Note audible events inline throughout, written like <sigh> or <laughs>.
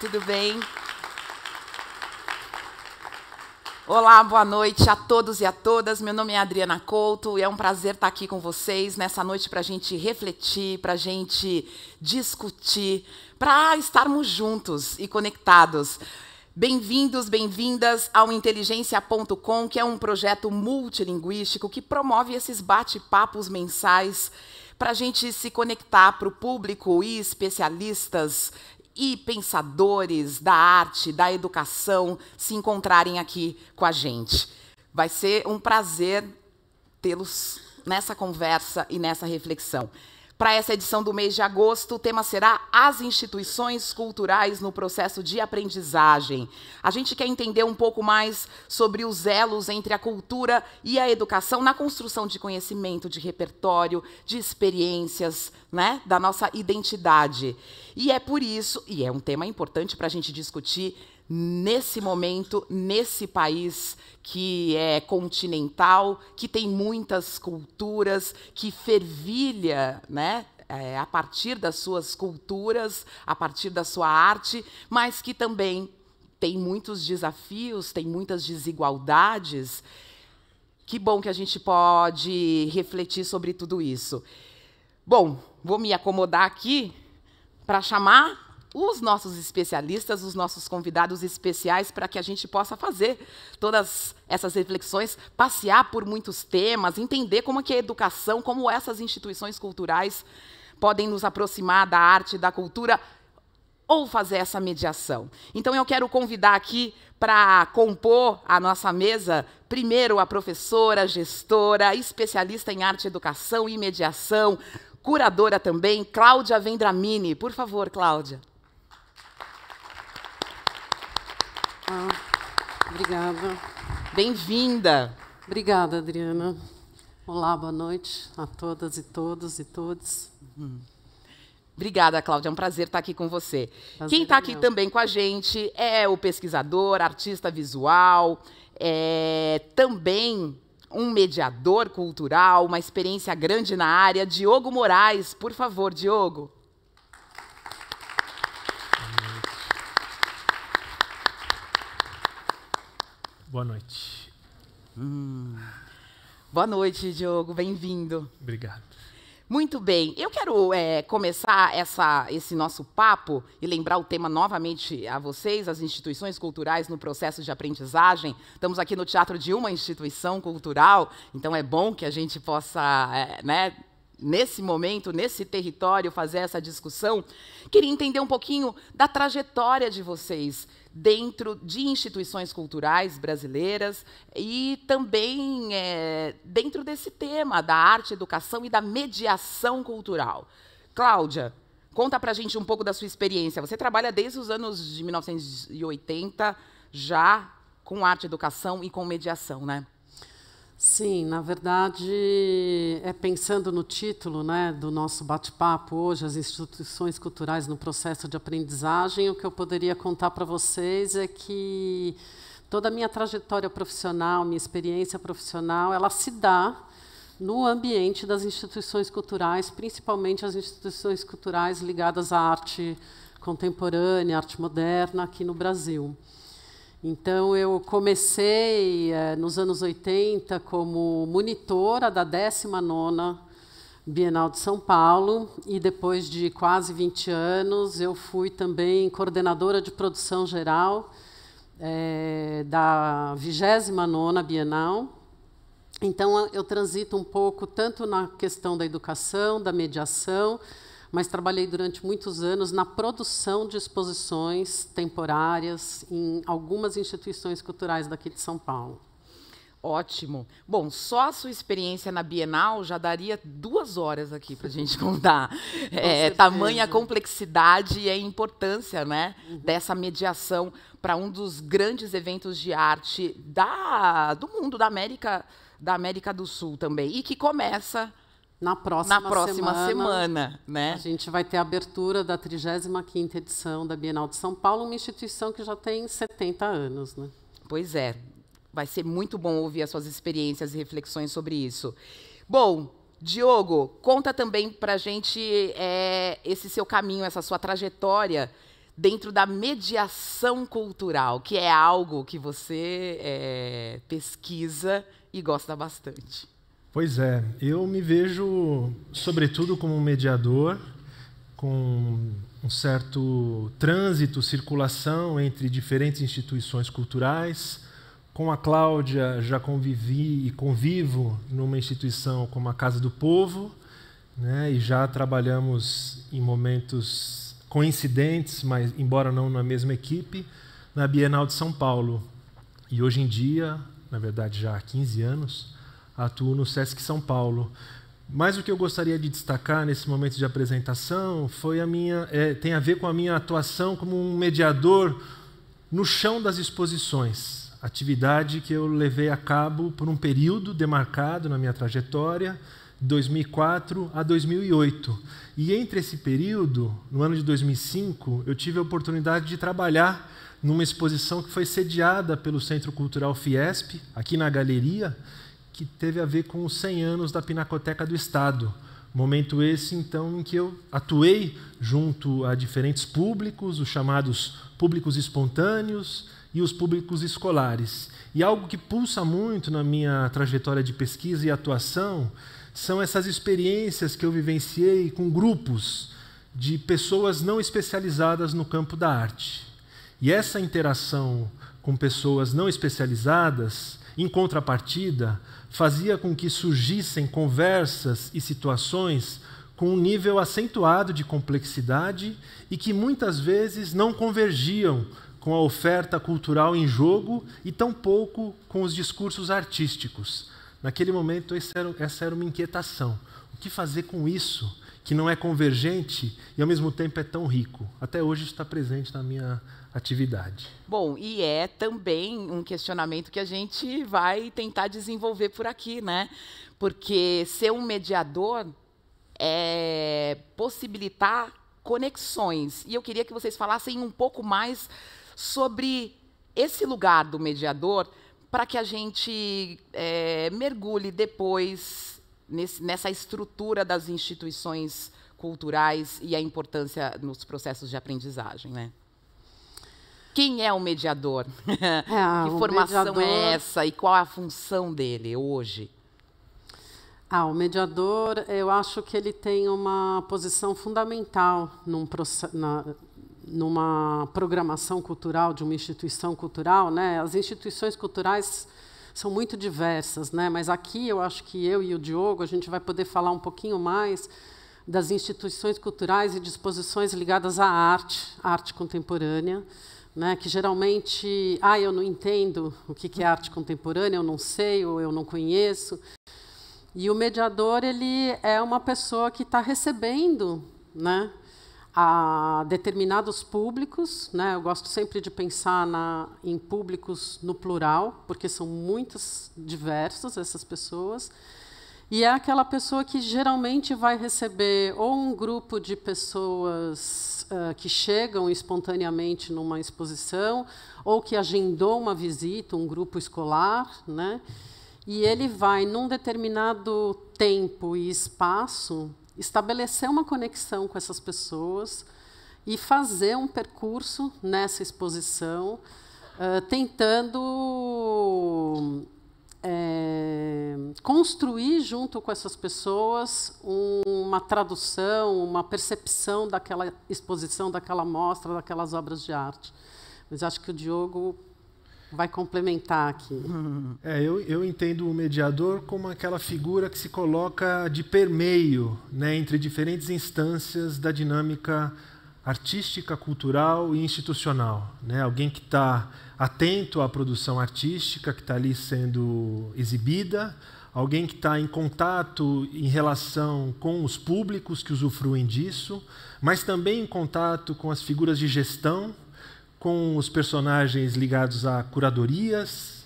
tudo bem? Olá, boa noite a todos e a todas. Meu nome é Adriana Couto e é um prazer estar aqui com vocês nessa noite para a gente refletir, para a gente discutir, para estarmos juntos e conectados. Bem-vindos, bem-vindas ao Inteligência.com, que é um projeto multilinguístico que promove esses bate-papos mensais para a gente se conectar para o público e especialistas e pensadores da arte, da educação se encontrarem aqui com a gente. Vai ser um prazer tê-los nessa conversa e nessa reflexão. Para essa edição do mês de agosto, o tema será as instituições culturais no processo de aprendizagem. A gente quer entender um pouco mais sobre os elos entre a cultura e a educação na construção de conhecimento, de repertório, de experiências, né, da nossa identidade. E é por isso, e é um tema importante para a gente discutir nesse momento, nesse país que é continental, que tem muitas culturas, que fervilha, né? É, a partir das suas culturas, a partir da sua arte, mas que também tem muitos desafios, tem muitas desigualdades. Que bom que a gente pode refletir sobre tudo isso. Bom, vou me acomodar aqui para chamar os nossos especialistas, os nossos convidados especiais, para que a gente possa fazer todas essas reflexões, passear por muitos temas, entender como é que a educação, como essas instituições culturais podem nos aproximar da arte, da cultura, ou fazer essa mediação. Então, eu quero convidar aqui para compor a nossa mesa, primeiro a professora, gestora, especialista em arte, educação e mediação, curadora também, Cláudia Vendramini. Por favor, Cláudia. Ah, obrigada. Bem-vinda. Obrigada, Adriana. Olá, boa noite a todas e todos e todos. Hum. Obrigada, Cláudia. É um prazer estar aqui com você. Prazer Quem está é aqui meu. também com a gente é o pesquisador, artista visual, é também um mediador cultural, uma experiência grande na área. Diogo Moraes, por favor, Diogo. Boa noite. Hum. Boa noite, Diogo. Bem-vindo. Obrigado. Muito bem. Eu quero é, começar essa, esse nosso papo e lembrar o tema novamente a vocês, as instituições culturais no processo de aprendizagem. Estamos aqui no teatro de uma instituição cultural, então é bom que a gente possa é, né, nesse momento, nesse território, fazer essa discussão, queria entender um pouquinho da trajetória de vocês dentro de instituições culturais brasileiras e também é, dentro desse tema da arte, educação e da mediação cultural. Cláudia, conta para a gente um pouco da sua experiência. Você trabalha desde os anos de 1980 já com arte, educação e com mediação, né? Sim, na verdade, é pensando no título né, do nosso bate-papo hoje, as instituições culturais no processo de aprendizagem, o que eu poderia contar para vocês é que toda a minha trajetória profissional, minha experiência profissional, ela se dá no ambiente das instituições culturais, principalmente as instituições culturais ligadas à arte contemporânea, arte moderna aqui no Brasil. Então, eu comecei eh, nos anos 80 como monitora da 19ª Bienal de São Paulo e depois de quase 20 anos eu fui também coordenadora de produção geral eh, da 29ª Bienal. Então, eu transito um pouco tanto na questão da educação, da mediação, mas trabalhei durante muitos anos na produção de exposições temporárias em algumas instituições culturais daqui de São Paulo. Ótimo. Bom, só a sua experiência na Bienal já daria duas horas aqui para a gente <laughs> contar. É, tamanha complexidade e a importância né, uhum. dessa mediação para um dos grandes eventos de arte da, do mundo, da América, da América do Sul também. E que começa na próxima, na próxima semana, semana, né? A gente vai ter a abertura da 35ª edição da Bienal de São Paulo, uma instituição que já tem 70 anos, né? Pois é. Vai ser muito bom ouvir as suas experiências e reflexões sobre isso. Bom, Diogo, conta também para a gente é, esse seu caminho, essa sua trajetória dentro da mediação cultural, que é algo que você é, pesquisa e gosta bastante. Pois é, eu me vejo, sobretudo, como um mediador, com um certo trânsito, circulação entre diferentes instituições culturais. Com a Cláudia já convivi e convivo numa instituição como a Casa do Povo, né, e já trabalhamos em momentos coincidentes, mas embora não na mesma equipe, na Bienal de São Paulo. E hoje em dia, na verdade já há 15 anos, atuo no SESC São Paulo. Mas o que eu gostaria de destacar nesse momento de apresentação foi a minha, é, tem a ver com a minha atuação como um mediador no chão das exposições, atividade que eu levei a cabo por um período demarcado na minha trajetória, 2004 a 2008. E entre esse período, no ano de 2005, eu tive a oportunidade de trabalhar numa exposição que foi sediada pelo Centro Cultural Fiesp, aqui na galeria, que teve a ver com os 100 anos da Pinacoteca do Estado. Momento esse, então, em que eu atuei junto a diferentes públicos, os chamados públicos espontâneos e os públicos escolares. E algo que pulsa muito na minha trajetória de pesquisa e atuação são essas experiências que eu vivenciei com grupos de pessoas não especializadas no campo da arte. E essa interação com pessoas não especializadas em contrapartida, fazia com que surgissem conversas e situações com um nível acentuado de complexidade e que muitas vezes não convergiam com a oferta cultural em jogo e tampouco com os discursos artísticos. Naquele momento, essa era uma inquietação. O que fazer com isso que não é convergente e ao mesmo tempo é tão rico? Até hoje está presente na minha atividade. Bom, e é também um questionamento que a gente vai tentar desenvolver por aqui, né? Porque ser um mediador é possibilitar conexões. E eu queria que vocês falassem um pouco mais sobre esse lugar do mediador para que a gente é, mergulhe depois nesse, nessa estrutura das instituições culturais e a importância nos processos de aprendizagem, né? Quem é o mediador? É, <laughs> que formação é mediador... é essa e qual é a função dele hoje? Ah, o mediador, eu acho que ele tem uma posição fundamental num, na, numa programação cultural de uma instituição cultural, né? As instituições culturais são muito diversas, né? Mas aqui eu acho que eu e o Diogo a gente vai poder falar um pouquinho mais das instituições culturais e disposições ligadas à arte, à arte contemporânea né, que geralmente, ah, eu não entendo o que é arte contemporânea, eu não sei ou eu não conheço. E o mediador ele é uma pessoa que está recebendo, né, a determinados públicos, né? Eu gosto sempre de pensar na, em públicos no plural, porque são muitas diversas essas pessoas. E é aquela pessoa que geralmente vai receber ou um grupo de pessoas uh, que chegam espontaneamente numa exposição ou que agendou uma visita, um grupo escolar, né? e ele vai, num determinado tempo e espaço, estabelecer uma conexão com essas pessoas e fazer um percurso nessa exposição, uh, tentando é, construir junto com essas pessoas uma tradução, uma percepção daquela exposição, daquela mostra, daquelas obras de arte. Mas acho que o Diogo vai complementar aqui. <laughs> É, eu, eu entendo o mediador como aquela figura que se coloca de permeio né, entre diferentes instâncias da dinâmica artística, cultural e institucional. Né? Alguém que está atento à produção artística que está ali sendo exibida, alguém que está em contato em relação com os públicos que usufruem disso, mas também em contato com as figuras de gestão, com os personagens ligados a curadorias,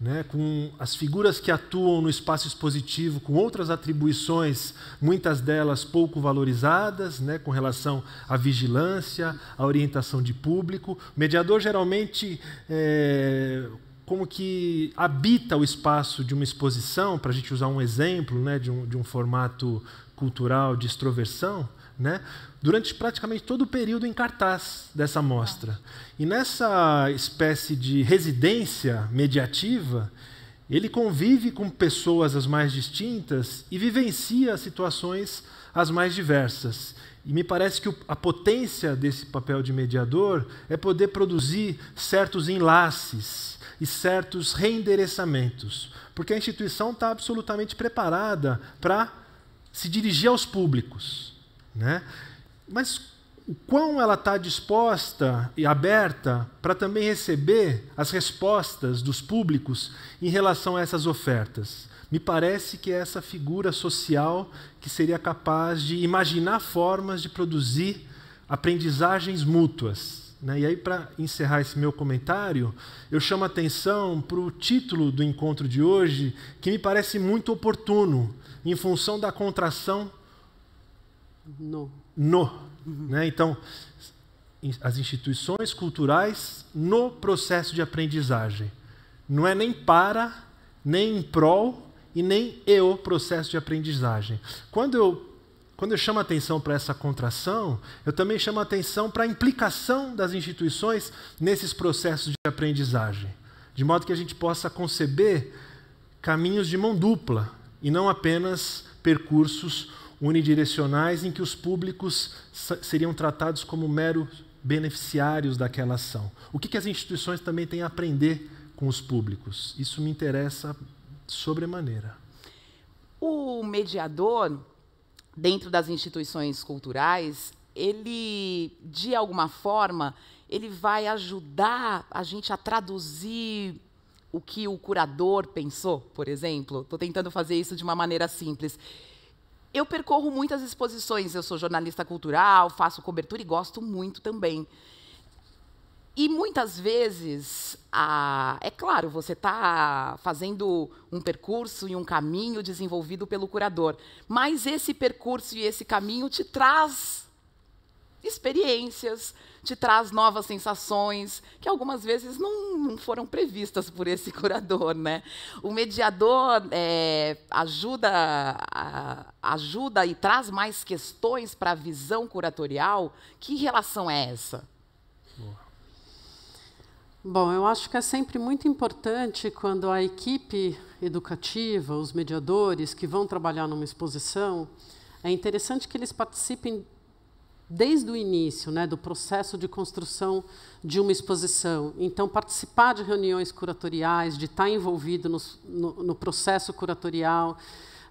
né, com as figuras que atuam no espaço expositivo, com outras atribuições, muitas delas pouco valorizadas, né, com relação à vigilância, à orientação de público. O mediador geralmente é, como que habita o espaço de uma exposição, para a gente usar um exemplo né, de, um, de um formato cultural de extroversão, né, durante praticamente todo o período em cartaz dessa mostra. E nessa espécie de residência mediativa, ele convive com pessoas as mais distintas e vivencia situações as mais diversas. E me parece que a potência desse papel de mediador é poder produzir certos enlaces e certos reendereçamentos, porque a instituição está absolutamente preparada para se dirigir aos públicos. Né? Mas o quão ela está disposta e aberta para também receber as respostas dos públicos em relação a essas ofertas. Me parece que é essa figura social que seria capaz de imaginar formas de produzir aprendizagens mútuas. Né? E aí, para encerrar esse meu comentário, eu chamo a atenção para o título do encontro de hoje, que me parece muito oportuno, em função da contração. Não no. Né? Então, as instituições culturais no processo de aprendizagem. Não é nem para, nem em prol e nem eu processo de aprendizagem. Quando eu quando eu chamo atenção para essa contração, eu também chamo atenção para a implicação das instituições nesses processos de aprendizagem, de modo que a gente possa conceber caminhos de mão dupla e não apenas percursos unidirecionais em que os públicos seriam tratados como meros beneficiários daquela ação. O que, que as instituições também têm a aprender com os públicos? Isso me interessa sobremaneira. O mediador, dentro das instituições culturais, ele, de alguma forma, ele vai ajudar a gente a traduzir o que o curador pensou, por exemplo. Estou tentando fazer isso de uma maneira simples eu percorro muitas exposições, eu sou jornalista cultural, faço cobertura e gosto muito também. E muitas vezes, a... é claro, você está fazendo um percurso e um caminho desenvolvido pelo curador, mas esse percurso e esse caminho te traz experiências, te traz novas sensações que algumas vezes não, não foram previstas por esse <laughs> curador, né? O mediador é, ajuda, a, ajuda e traz mais questões para a visão curatorial. Que relação é essa? Bom, eu acho que é sempre muito importante quando a equipe educativa, os mediadores que vão trabalhar numa exposição, é interessante que eles participem desde o início né, do processo de construção de uma exposição. Então, participar de reuniões curatoriais, de estar envolvido no, no, no processo curatorial,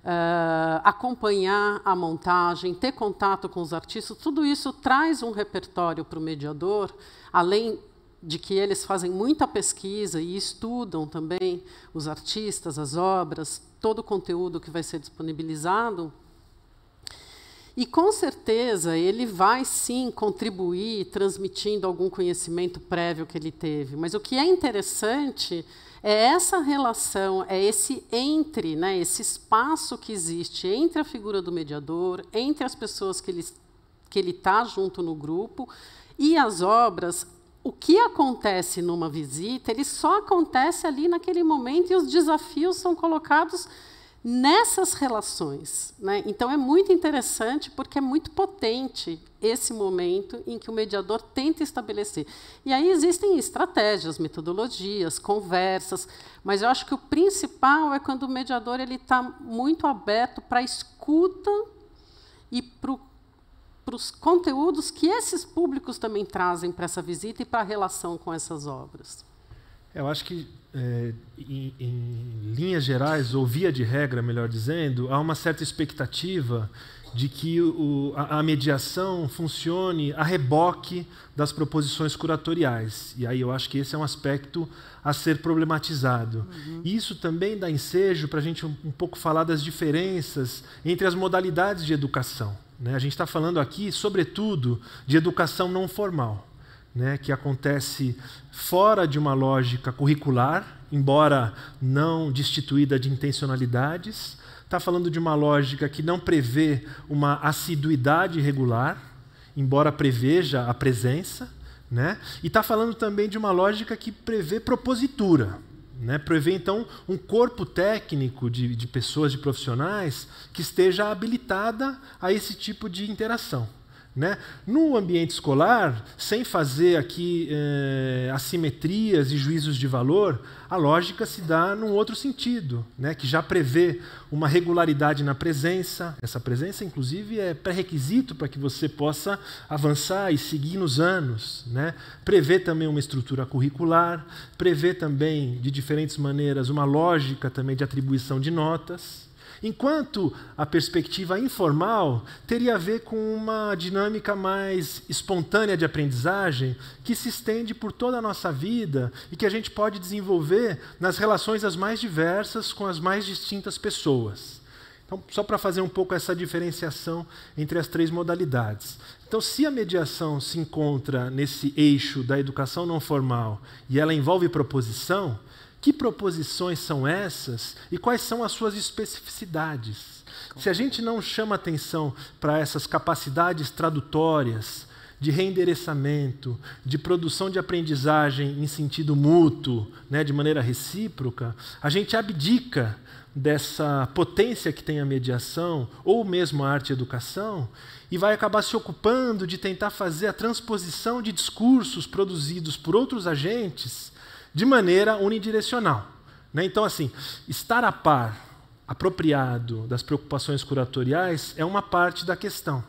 uh, acompanhar a montagem, ter contato com os artistas, tudo isso traz um repertório para o mediador, além de que eles fazem muita pesquisa e estudam também os artistas, as obras, todo o conteúdo que vai ser disponibilizado. E com certeza ele vai sim contribuir transmitindo algum conhecimento prévio que ele teve. Mas o que é interessante é essa relação, é esse entre, né, esse espaço que existe entre a figura do mediador, entre as pessoas que ele que ele está junto no grupo e as obras. O que acontece numa visita, ele só acontece ali naquele momento e os desafios são colocados nessas relações. Né? Então, é muito interessante porque é muito potente esse momento em que o mediador tenta estabelecer. E aí existem estratégias, metodologias, conversas, mas eu acho que o principal é quando o mediador ele está muito aberto para a escuta e para os conteúdos que esses públicos também trazem para essa visita e para a relação com essas obras. Eu acho que é, em, em linhas gerais, ou via de regra, melhor dizendo, há uma certa expectativa de que o, a, a, mediação funcione a reboque das proposições curatoriais. E aí eu acho que esse é um aspecto a ser problematizado. Uhum. Isso também dá ensejo para a gente um, um, pouco falar das diferenças entre as modalidades de educação. Né? A gente está falando aqui, sobretudo, de educação não formal. Né, que acontece fora de uma lógica curricular, embora não destituída de intencionalidades, está falando de uma lógica que não prevê uma assiduidade regular, embora preveja a presença, né? e está falando também de uma lógica que prevê propositura. Né, prevê então um corpo técnico de, de pessoas, de profissionais, que esteja habilitada a esse tipo de interação. Né? No ambiente escolar, sem fazer aqui eh, assimetrias e juízos de valor, a lógica se dá num outro sentido, né? que já prevê uma regularidade na presença. Essa presença, inclusive, é pré-requisito para que você possa avançar e seguir nos anos. Né? Prevê também uma estrutura curricular, prevê também, de diferentes maneiras, uma lógica também de atribuição de notas enquanto a perspectiva informal teria a ver com uma dinâmica mais espontânea de aprendizagem que se estende por toda a nossa vida e que a gente pode desenvolver nas relações as mais diversas com as mais distintas pessoas. Então, só para fazer um pouco essa diferenciação entre as três modalidades. Então, se a mediação se encontra nesse eixo da educação não formal e ela envolve proposição, que proposições são essas e quais são as suas especificidades. Se a gente não chama atenção para essas capacidades tradutórias, de reendereçamento, de produção de aprendizagem em sentido mútuo, né, de maneira recíproca, a gente abdica dessa potência que tem a mediação, ou mesmo a arte e educação, e vai acabar se ocupando de tentar fazer a transposição de discursos produzidos por outros agentes de maneira unidirecional. Né? Então, assim, estar a par, apropriado das preocupações curatoriais é uma parte da questão.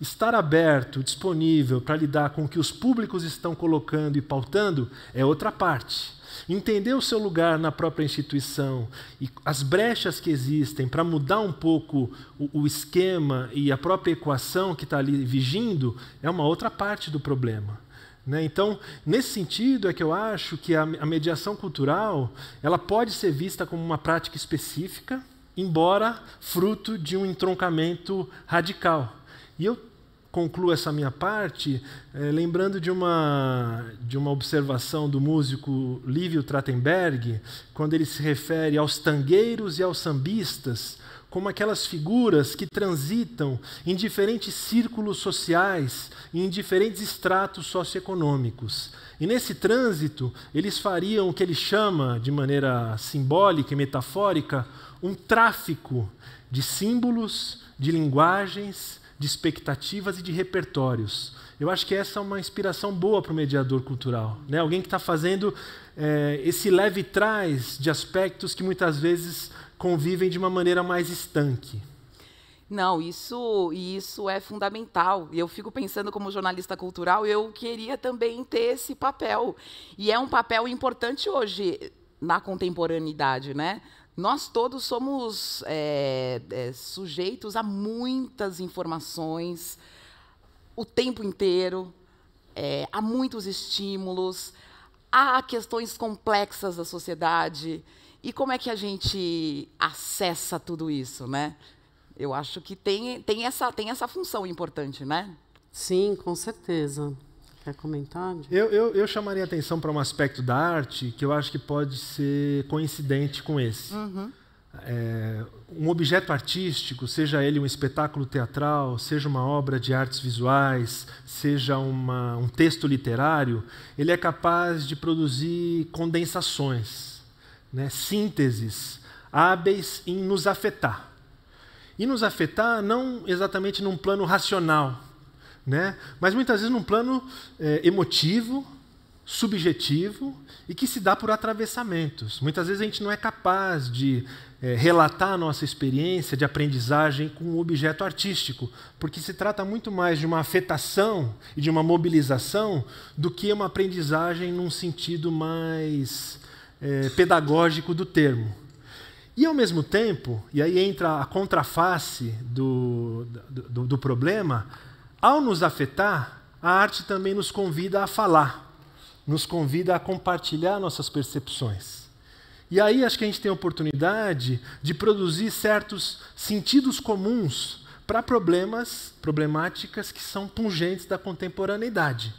Estar aberto, disponível para lidar com o que os públicos estão colocando e pautando é outra parte. Entender o seu lugar na própria instituição e as brechas que existem para mudar um pouco o, o, esquema e a própria equação que está ali vigindo é uma outra parte do problema. Né? Então, nesse sentido é que eu acho que a, mediação cultural ela pode ser vista como uma prática específica, embora fruto de um entroncamento radical. E eu concluo essa minha parte eh, lembrando de uma, de uma observação do músico Livio Trattenberg, quando ele se refere aos tangueiros e aos sambistas como aquelas figuras que transitam em diferentes círculos sociais e em diferentes estratos socioeconômicos. E nesse trânsito, eles fariam o que ele chama, de maneira simbólica e metafórica, um tráfico de símbolos, de linguagens, de expectativas e de repertórios. Eu acho que essa é uma inspiração boa para o mediador cultural. Né? Alguém que está fazendo é, esse leve trás de aspectos que muitas vezes convivem de uma maneira mais estanque. Não, isso, isso é fundamental. E eu fico pensando como jornalista cultural, eu queria também ter esse papel. E é um papel importante hoje na contemporaneidade, né? Nós todos somos é, é, sujeitos a muitas informações o tempo inteiro, é, a muitos estímulos, a questões complexas da sociedade. E como é que a gente acessa tudo isso, né? Eu acho que tem, tem, essa, tem essa função importante, né? Sim, com certeza. Quer comentar? Eu, eu, eu chamaria atenção para um aspecto da arte que eu acho que pode ser coincidente com esse. Uhum. É, um objeto artístico, seja ele um espetáculo teatral, seja uma obra de artes visuais, seja uma, um texto literário, ele é capaz de produzir condensações né, sínteses hábeis em nos afetar. E nos afetar não exatamente num plano racional, né, mas muitas vezes num plano é, emotivo, subjetivo e que se dá por atravessamentos. Muitas vezes a gente não é capaz de é, relatar a nossa experiência de aprendizagem com um objeto artístico, porque se trata muito mais de uma afetação e de uma mobilização do que uma aprendizagem num sentido mais é, pedagógico do termo. E ao mesmo tempo, e aí entra a contraface do, do, do problema, ao nos afetar, a arte também nos convida a falar, nos convida a compartilhar nossas percepções. E aí acho que a gente tem a oportunidade de produzir certos sentidos comuns para problemas, problemáticas que são pungentes da contemporaneidade.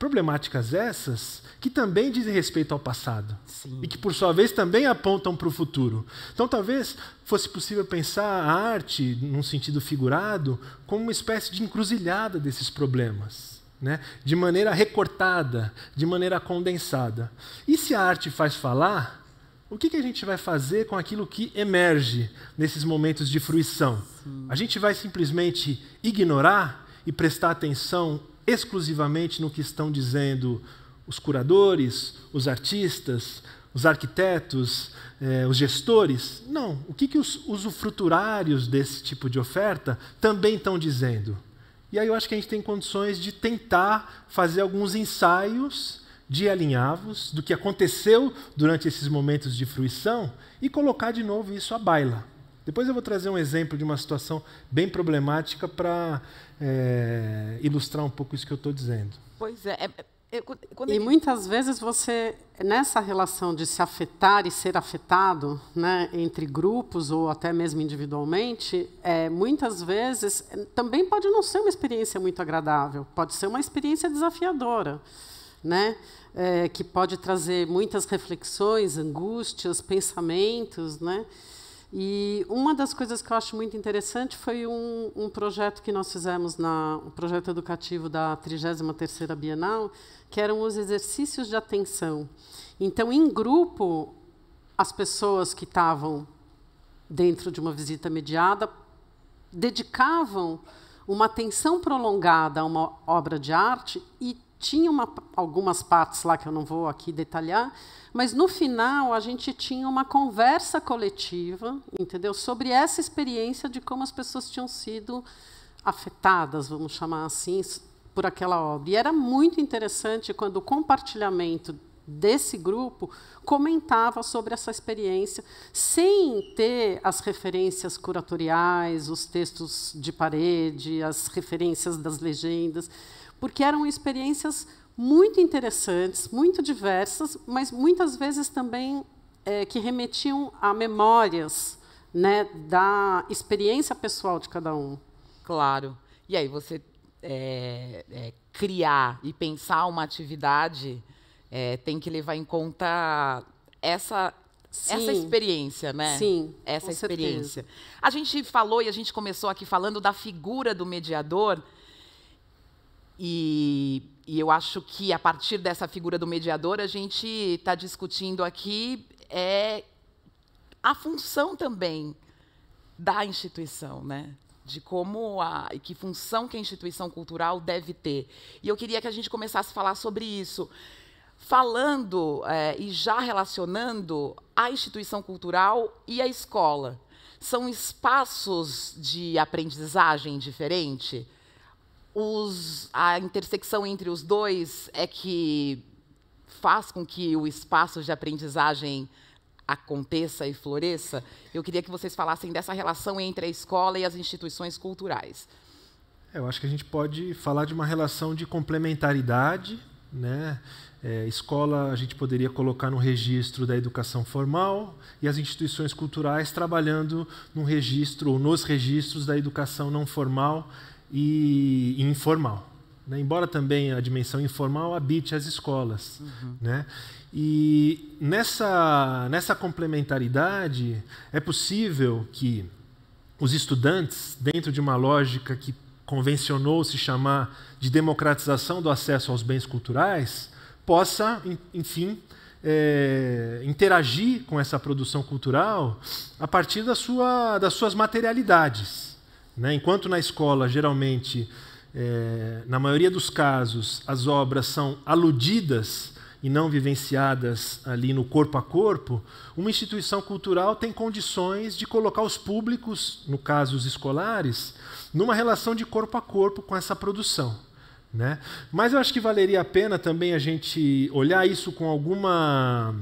Problemáticas essas que também dizem respeito ao passado Sim. e que, por sua vez, também apontam para o futuro. Então, talvez fosse possível pensar a arte, num sentido figurado, como uma espécie de encruzilhada desses problemas. Né? de maneira recortada, de maneira condensada. E se a arte faz falar, o que, que a gente vai fazer com aquilo que emerge nesses momentos de fruição? Sim. A gente vai simplesmente ignorar e prestar atenção exclusivamente no que estão dizendo os curadores, os artistas, os arquitetos, eh, os gestores. Não. O que, que os usufruturários desse tipo de oferta também estão dizendo? E aí eu acho que a gente tem condições de tentar fazer alguns ensaios de alinhavos do que aconteceu durante esses momentos de fruição e colocar de novo isso à baila. Depois eu vou trazer um exemplo de uma situação bem problemática para é, eh, ilustrar um pouco isso que eu estou dizendo. Pois é. é, é e muitas vezes você, nessa relação de se afetar e ser afetado, né, entre grupos ou até mesmo individualmente, é, muitas vezes também pode não ser uma experiência muito agradável, pode ser uma experiência desafiadora. Né? É, que pode trazer muitas reflexões, angústias, pensamentos, né? E uma das coisas que eu acho muito interessante foi um, um projeto que nós fizemos, na, um projeto educativo da 33ª Bienal, que eram os exercícios de atenção. Então, em grupo, as pessoas que estavam dentro de uma visita mediada dedicavam uma atenção prolongada a uma obra de arte e tinha uma, algumas partes lá que eu não vou aqui detalhar, mas no final a gente tinha uma conversa coletiva, entendeu? Sobre essa experiência de como as pessoas tinham sido afetadas, vamos chamar assim, por aquela obra. E era muito interessante quando o compartilhamento desse grupo comentava sobre essa experiência, sem ter as referências curatoriais, os textos de parede, as referências das legendas, porque eram experiências muito interessantes, muito diversas, mas muitas vezes também é, que remetiam a memórias né, da experiência pessoal de cada um. Claro. E aí você é, é, criar e pensar uma atividade é, tem que levar em conta essa Sim. essa experiência, né? Sim. Essa experiência. Certeza. A gente falou e a gente começou aqui falando da figura do mediador. E e eu acho que, a partir dessa figura do mediador, a gente está discutindo aqui é a função também da instituição, né? de como a e que função que a instituição cultural deve ter. E eu queria que a gente começasse a falar sobre isso, falando é, e já relacionando a instituição cultural e a escola. São espaços de aprendizagem diferente? Os, a intersecção entre os dois é que faz com que o espaço de aprendizagem aconteça e floresça. Eu queria que vocês falassem dessa relação entre a escola e as instituições culturais. Eu acho que a gente pode falar de uma relação de complementaridade, né? É, escola a gente poderia colocar no registro da educação formal e as instituições culturais trabalhando no registro ou nos registros da educação não formal e, e informal. Né? Embora também a dimensão informal habite as escolas. Uhum. Né? E nessa, nessa complementaridade, é possível que os estudantes, dentro de uma lógica que convencionou se chamar de democratização do acesso aos bens culturais, possa, enfim, é, interagir com essa produção cultural a partir da sua, das suas materialidades. Né? Enquanto na escola, geralmente, é, na maioria dos casos, as obras são aludidas e não vivenciadas ali no corpo a corpo, uma instituição cultural tem condições de colocar os públicos, no caso os escolares, numa relação de corpo a corpo com essa produção. Né? Mas eu acho que valeria a pena também a gente olhar isso com alguma,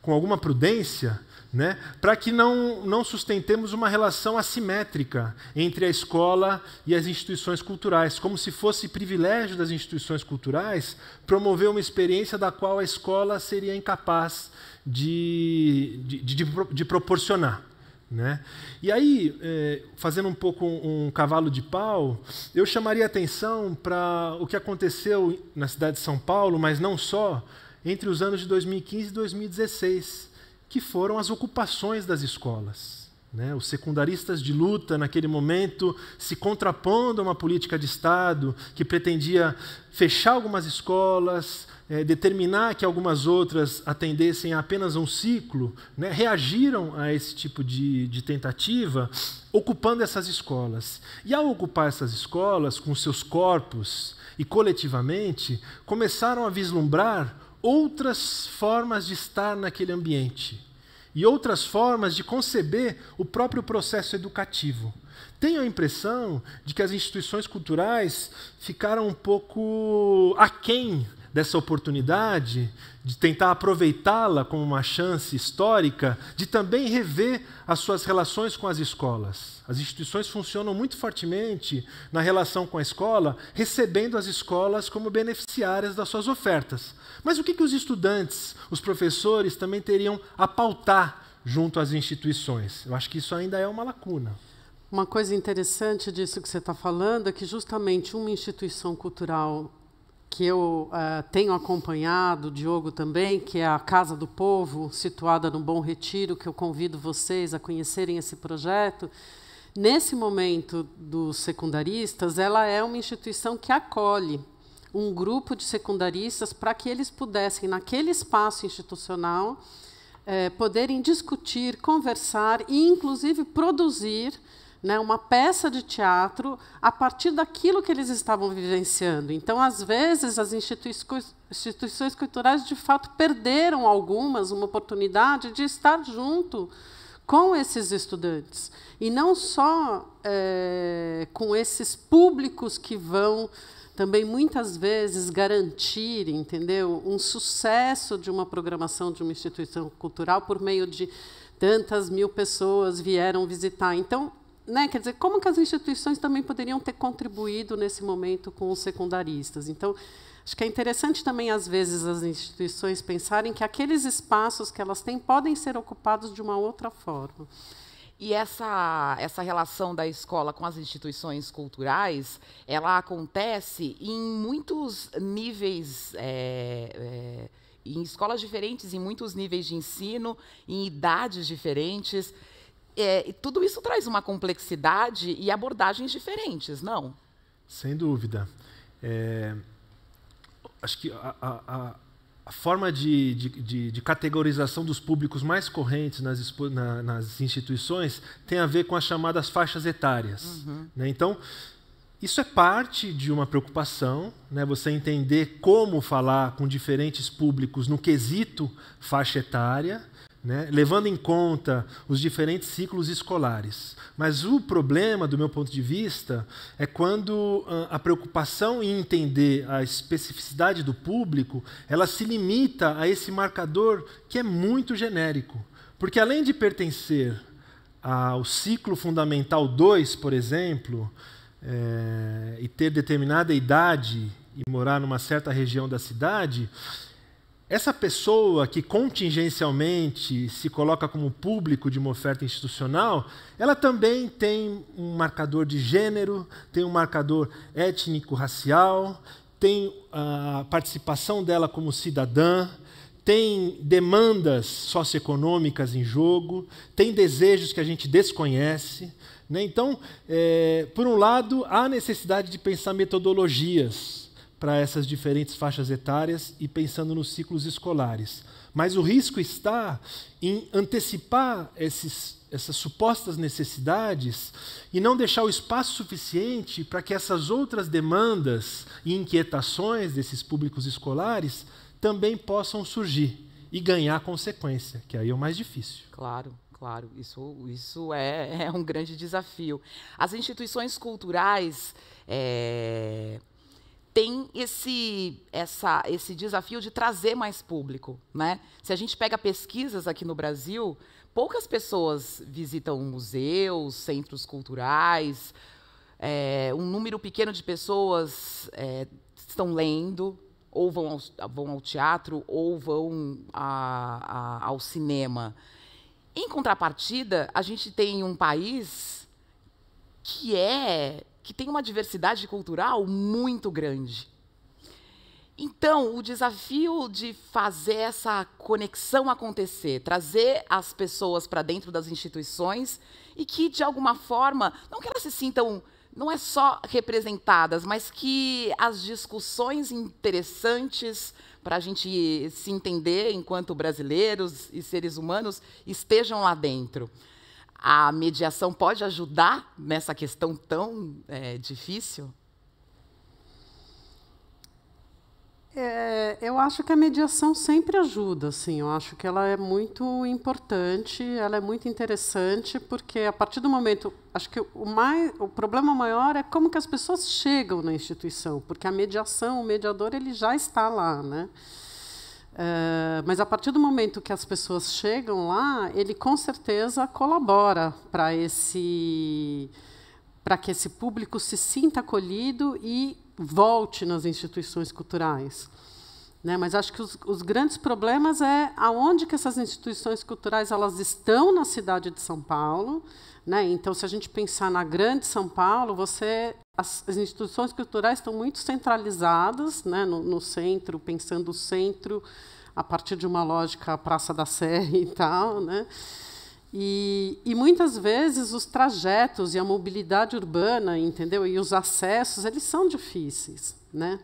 com alguma prudência, né? para que não, não sustentemos uma relação assimétrica entre a escola e as instituições culturais, como se fosse privilégio das instituições culturais promover uma experiência da qual a escola seria incapaz de, de, de, de proporcionar. Né? E aí, é, fazendo um pouco um, um, cavalo de pau, eu chamaria atenção para o que aconteceu na cidade de São Paulo, mas não só, entre os anos de 2015 e 2016 que foram as ocupações das escolas. Né? Os secundaristas de luta, naquele momento, se contrapondo a uma política de Estado que pretendia fechar algumas escolas, é, determinar que algumas outras atendessem a apenas um ciclo, né? reagiram a esse tipo de, de tentativa, ocupando essas escolas. E ao ocupar essas escolas, com seus corpos e coletivamente, começaram a vislumbrar outras formas de estar naquele ambiente e outras formas de conceber o próprio processo educativo. Tenho a impressão de que as instituições culturais ficaram um pouco aquém dessa oportunidade de tentar aproveitá-la como uma chance histórica, de também rever as suas relações com as escolas. As instituições funcionam muito fortemente na relação com a escola, recebendo as escolas como beneficiárias das suas ofertas. Mas o que, que os estudantes, os professores também teriam a pautar junto às instituições? Eu acho que isso ainda é uma lacuna. Uma coisa interessante disso que você está falando é que justamente uma instituição cultural que eu uh, tenho acompanhado, Diogo também, que é a Casa do Povo, situada no Bom Retiro, que eu convido vocês a conhecerem esse projeto. Nesse momento dos secundaristas, ela é uma instituição que acolhe um grupo de secundaristas para que eles pudessem, naquele espaço institucional, eh, poderem discutir, conversar e, inclusive, produzir né, uma peça de teatro a partir daquilo que eles estavam vivenciando. Então, às vezes, as instituições, culturais, de fato, perderam algumas uma oportunidade de estar junto com esses estudantes e não só é, com esses públicos que vão também muitas vezes garantir, entendeu, um sucesso de uma programação de uma instituição cultural por meio de tantas mil pessoas vieram visitar. Então, né, quer dizer, como que as instituições também poderiam ter contribuído nesse momento com os secundaristas? Então, acho que é interessante também, às vezes, as instituições pensarem que aqueles espaços que elas têm podem ser ocupados de uma outra forma. E essa, essa relação da escola com as instituições culturais, ela acontece em muitos níveis. É, é, em escolas diferentes, em muitos níveis de ensino, em idades diferentes. É, tudo isso traz uma complexidade e abordagens diferentes, não? Sem dúvida. É, acho que a, a, a forma de, de, de, de, categorização dos públicos mais correntes nas, na, nas, instituições tem a ver com as chamadas faixas etárias. Uhum. Né? Então, isso é parte de uma preocupação, né? você entender como falar com diferentes públicos no quesito faixa etária né? levando em conta os diferentes ciclos escolares. Mas o problema, do meu ponto de vista, é quando a preocupação em entender a especificidade do público, ela se limita a esse marcador que é muito genérico. Porque além de pertencer ao ciclo fundamental 2, por exemplo, é, e ter determinada idade e morar numa certa região da cidade, essa pessoa que contingencialmente se coloca como público de uma oferta institucional, ela também tem um marcador de gênero, tem um marcador étnico-racial, tem a participação dela como cidadã, tem demandas socioeconômicas em jogo, tem desejos que a gente desconhece. Né? Então, é, por um lado, há necessidade de pensar metodologias para essas diferentes faixas etárias e pensando nos ciclos escolares. Mas o risco está em antecipar esses, essas supostas necessidades e não deixar o espaço suficiente para que essas outras demandas e inquietações desses públicos escolares também possam surgir e ganhar consequência, que aí é o mais difícil. Claro claro, isso, isso é, é, um grande desafio. As instituições culturais é, tem esse, essa, esse desafio de trazer mais público. Né? Se a gente pega pesquisas aqui no Brasil, poucas pessoas visitam museus, centros culturais, é, um número pequeno de pessoas é, estão lendo, ou vão ao, vão ao teatro, ou vão a, a, ao cinema. Em contrapartida, a gente tem um país que é que tem uma diversidade cultural muito grande. Então, o desafio de fazer essa conexão acontecer, trazer as pessoas para dentro das instituições e que, de alguma forma, não que elas se sintam, não é só representadas, mas que as discussões interessantes para a gente se entender enquanto brasileiros e seres humanos estejam lá dentro a mediação pode ajudar nessa questão tão é, difícil? É, eu acho que a mediação sempre ajuda, assim. Eu acho que ela é muito importante, ela é muito interessante, porque a partir do momento, acho que o mais, o problema maior é como que as pessoas chegam na instituição, porque a mediação, o mediador, ele já está lá, né? Eh, mas a partir do momento que as pessoas chegam lá, ele com certeza colabora para esse para que esse público se sinta acolhido e volte nas instituições culturais. Né? Mas acho que os, os, grandes problemas é aonde que essas instituições culturais elas estão na cidade de São Paulo, né? Então, se a gente pensar na grande São Paulo, você as, as instituições culturais estão muito centralizadas né? no, no, centro, pensando o centro a partir de uma lógica Praça da Sé e tal. Né? E, e, muitas vezes os trajetos e a mobilidade urbana, entendeu? E os acessos, eles são difíceis, né?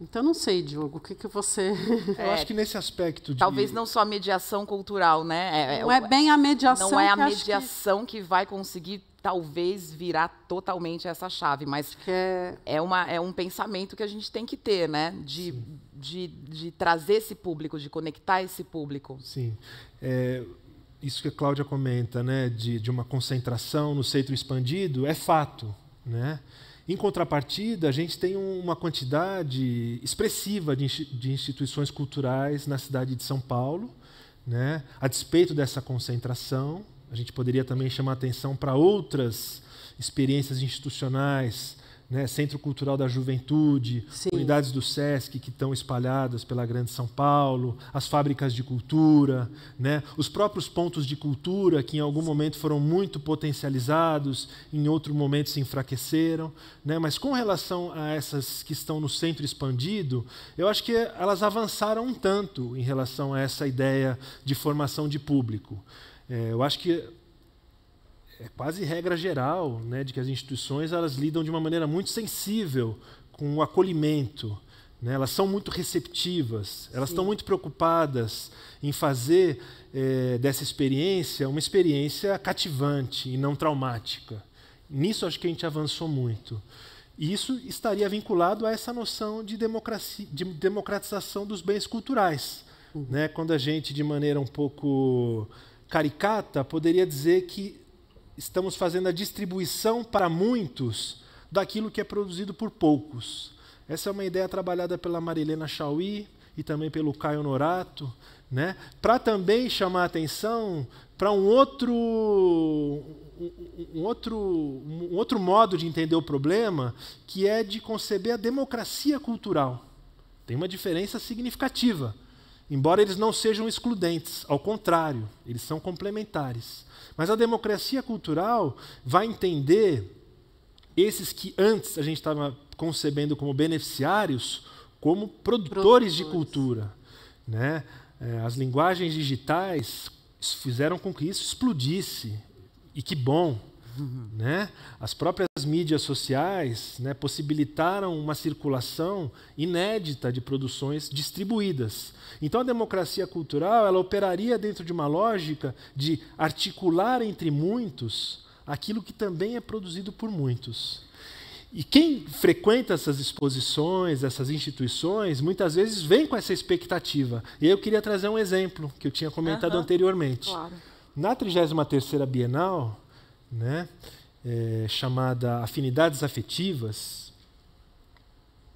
Então não sei, Diogo, o que, que você. É, <laughs> eu acho que nesse aspecto de... Talvez não só a mediação cultural, né? É, é não é bem a mediação. Não é a mediação que... que... vai conseguir talvez virar totalmente essa chave, mas é... é... uma, é um pensamento que a gente tem que ter, né? De, de, de, trazer esse público, de conectar esse público. Sim. É, isso que a Cláudia comenta, né? De, de uma concentração no centro expandido, é fato, né? Em contrapartida, a gente tem uma quantidade expressiva de instituições culturais na cidade de São Paulo, né? a despeito dessa concentração. A gente poderia também chamar atenção para outras experiências institucionais né, Centro Cultural da Juventude, Sim. unidades do SESC que estão espalhadas pela Grande São Paulo, as fábricas de cultura, né, os próprios pontos de cultura que em algum momento foram muito potencializados, em outro momento se enfraqueceram. Né, mas com relação a essas que estão no centro expandido, eu acho que elas avançaram um tanto em relação a essa ideia de formação de público. É, eu acho que é quase regra geral, né, de que as instituições elas lidam de uma maneira muito sensível com o acolhimento. Né? Elas são muito receptivas, elas Sim. estão muito preocupadas em fazer é, dessa experiência uma experiência cativante e não traumática. Nisso acho que a gente avançou muito. E isso estaria vinculado a essa noção de, de democratização dos bens culturais. Uhum. Né? Quando a gente, de maneira um pouco caricata, poderia dizer que estamos fazendo a distribuição para muitos daquilo que é produzido por poucos. Essa é uma ideia trabalhada pela Marilena Chauí e também pelo Caio Norato, né? para também chamar a atenção para um outro, um, outro, um outro modo de entender o problema, que é de conceber a democracia cultural. Tem uma diferença significativa, embora eles não sejam excludentes, ao contrário, eles são complementares. Mas a democracia cultural vai entender esses que antes a gente estava concebendo como beneficiários, como produtores, produtores. de cultura. Né? É, as linguagens digitais fizeram com que isso explodisse. E que bom, né? As próprias mídias sociais né, possibilitaram uma circulação inédita de produções distribuídas. Então, a democracia cultural ela operaria dentro de uma lógica de articular entre muitos aquilo que também é produzido por muitos. E quem frequenta essas exposições, essas instituições, muitas vezes vem com essa expectativa. E eu queria trazer um exemplo que eu tinha comentado uhum. anteriormente. Claro. Na 33ª Bienal, né, é, chamada Afinidades Afetivas,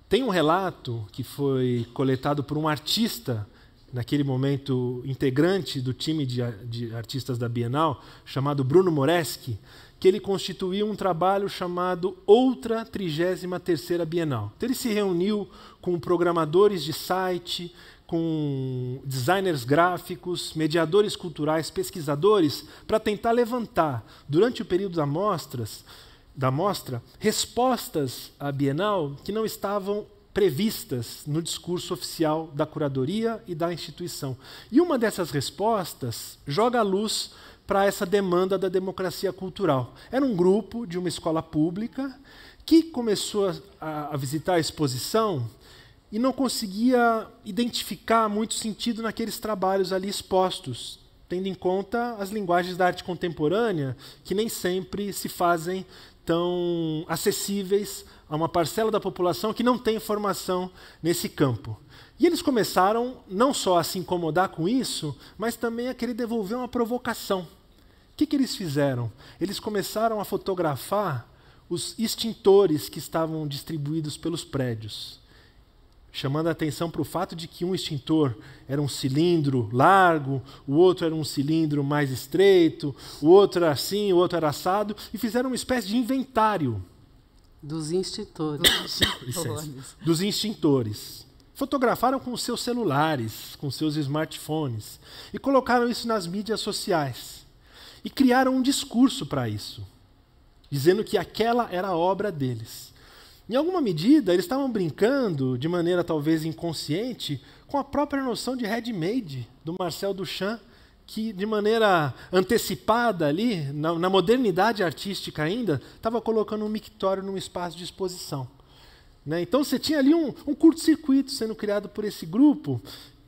tem um relato que foi coletado por um artista, naquele momento integrante do time de, de artistas da Bienal, chamado Bruno Moreschi, que ele constituiu um trabalho chamado Outra 33ª Bienal. Então, ele se reuniu com programadores de site, com designers gráficos, mediadores culturais, pesquisadores, para tentar levantar, durante o período da, mostras, da mostra, respostas à Bienal que não estavam previstas no discurso oficial da curadoria e da instituição. E uma dessas respostas joga a luz para essa demanda da democracia cultural. Era um grupo de uma escola pública que começou a, a visitar a exposição e não conseguia identificar muito sentido naqueles trabalhos ali expostos, tendo em conta as linguagens da arte contemporânea, que nem sempre se fazem tão acessíveis a uma parcela da população que não tem formação nesse campo. E eles começaram não só a se incomodar com isso, mas também a querer devolver uma provocação. O que, que eles fizeram? Eles começaram a fotografar os extintores que estavam distribuídos pelos prédios chamando a atenção para o fato de que um extintor era um cilindro largo, o outro era um cilindro mais estreito, o outro era assim, o outro era assado, e fizeram uma espécie de inventário. Dos extintores. <coughs> dos extintores. Fotografaram com seus celulares, com seus smartphones, e colocaram isso nas mídias sociais. E criaram um discurso para isso, dizendo que aquela era a obra deles. Em alguma medida, eles estavam brincando, de maneira talvez inconsciente, com a própria noção de handmade made do Marcel Duchamp, que de maneira antecipada ali, na, na modernidade artística ainda, estava colocando um mictório num espaço de exposição. Né? Então você tinha ali um, um curto-circuito sendo criado por esse grupo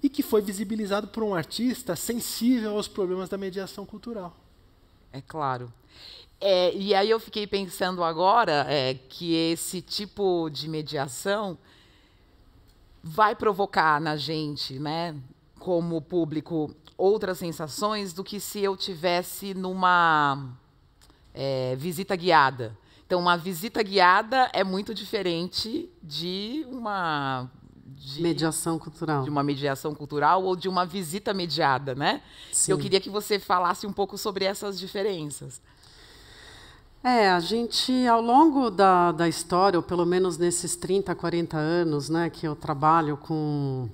e que foi visibilizado por um artista sensível aos problemas da mediação cultural. É claro. É, e aí eu fiquei pensando agora é, que esse tipo de mediação vai provocar na gente, né, como público, outras sensações do que se eu tivesse numa é, visita guiada. Então, uma visita guiada é muito diferente de uma de, mediação cultural. De uma mediação cultural ou de uma visita mediada, né? Sim. Eu queria que você falasse um pouco sobre essas diferenças. É, a gente, ao longo da, da história, ou pelo menos nesses 30, 40 anos né, que eu trabalho com,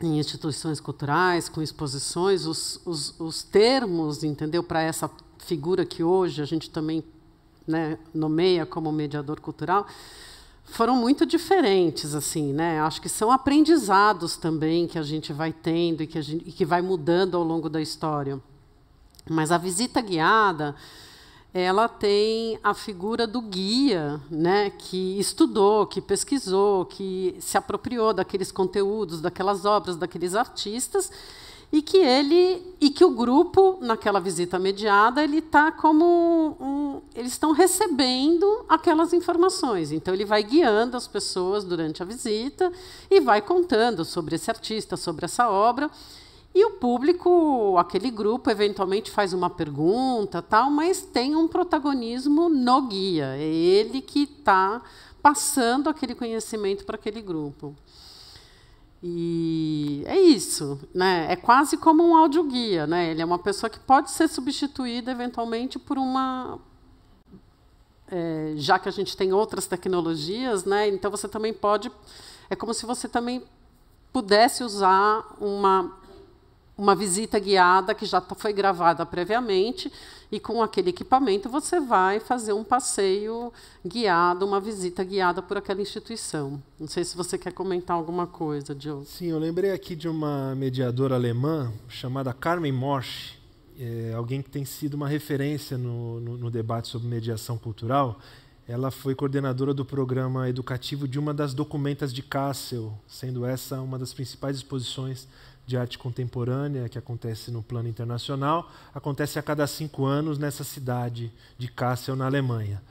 em instituições culturais, com exposições, os, os, os termos, entendeu, para essa figura que hoje a gente também né, nomeia como mediador cultural, foram muito diferentes, assim, né? Acho que são aprendizados também que a gente vai tendo e que, gente, e que vai mudando ao longo da história. Mas a visita guiada ela tem a figura do guia, né, que estudou, que pesquisou, que se apropriou daqueles conteúdos, daquelas obras, daqueles artistas, e que ele e que o grupo naquela visita mediada ele tá como um, eles estão recebendo aquelas informações. Então ele vai guiando as pessoas durante a visita e vai contando sobre esse artista, sobre essa obra. E o público, aquele grupo, eventualmente faz uma pergunta, tal, mas tem um protagonismo no guia. É ele que está passando aquele conhecimento para aquele grupo. E é isso, né? É quase como um audioguia, né? Ele é uma pessoa que pode ser substituída eventualmente por uma é, já que a gente tem outras tecnologias, né? Então você também pode é como se você também pudesse usar uma uma visita guiada que já tá, foi gravada previamente e com aquele equipamento você vai fazer um passeio guiado, uma visita guiada por aquela instituição. Não sei se você quer comentar alguma coisa, Diogo. Sim, eu lembrei aqui de uma mediadora alemã chamada Carmen Morsch, é, alguém que tem sido uma referência no, no, no debate sobre mediação cultural. Ela foi coordenadora do programa educativo de uma das documentas de Kassel, sendo essa uma das principais exposições de arte contemporânea que acontece no plano internacional, acontece a cada cinco anos nessa cidade de Kassel, na Alemanha.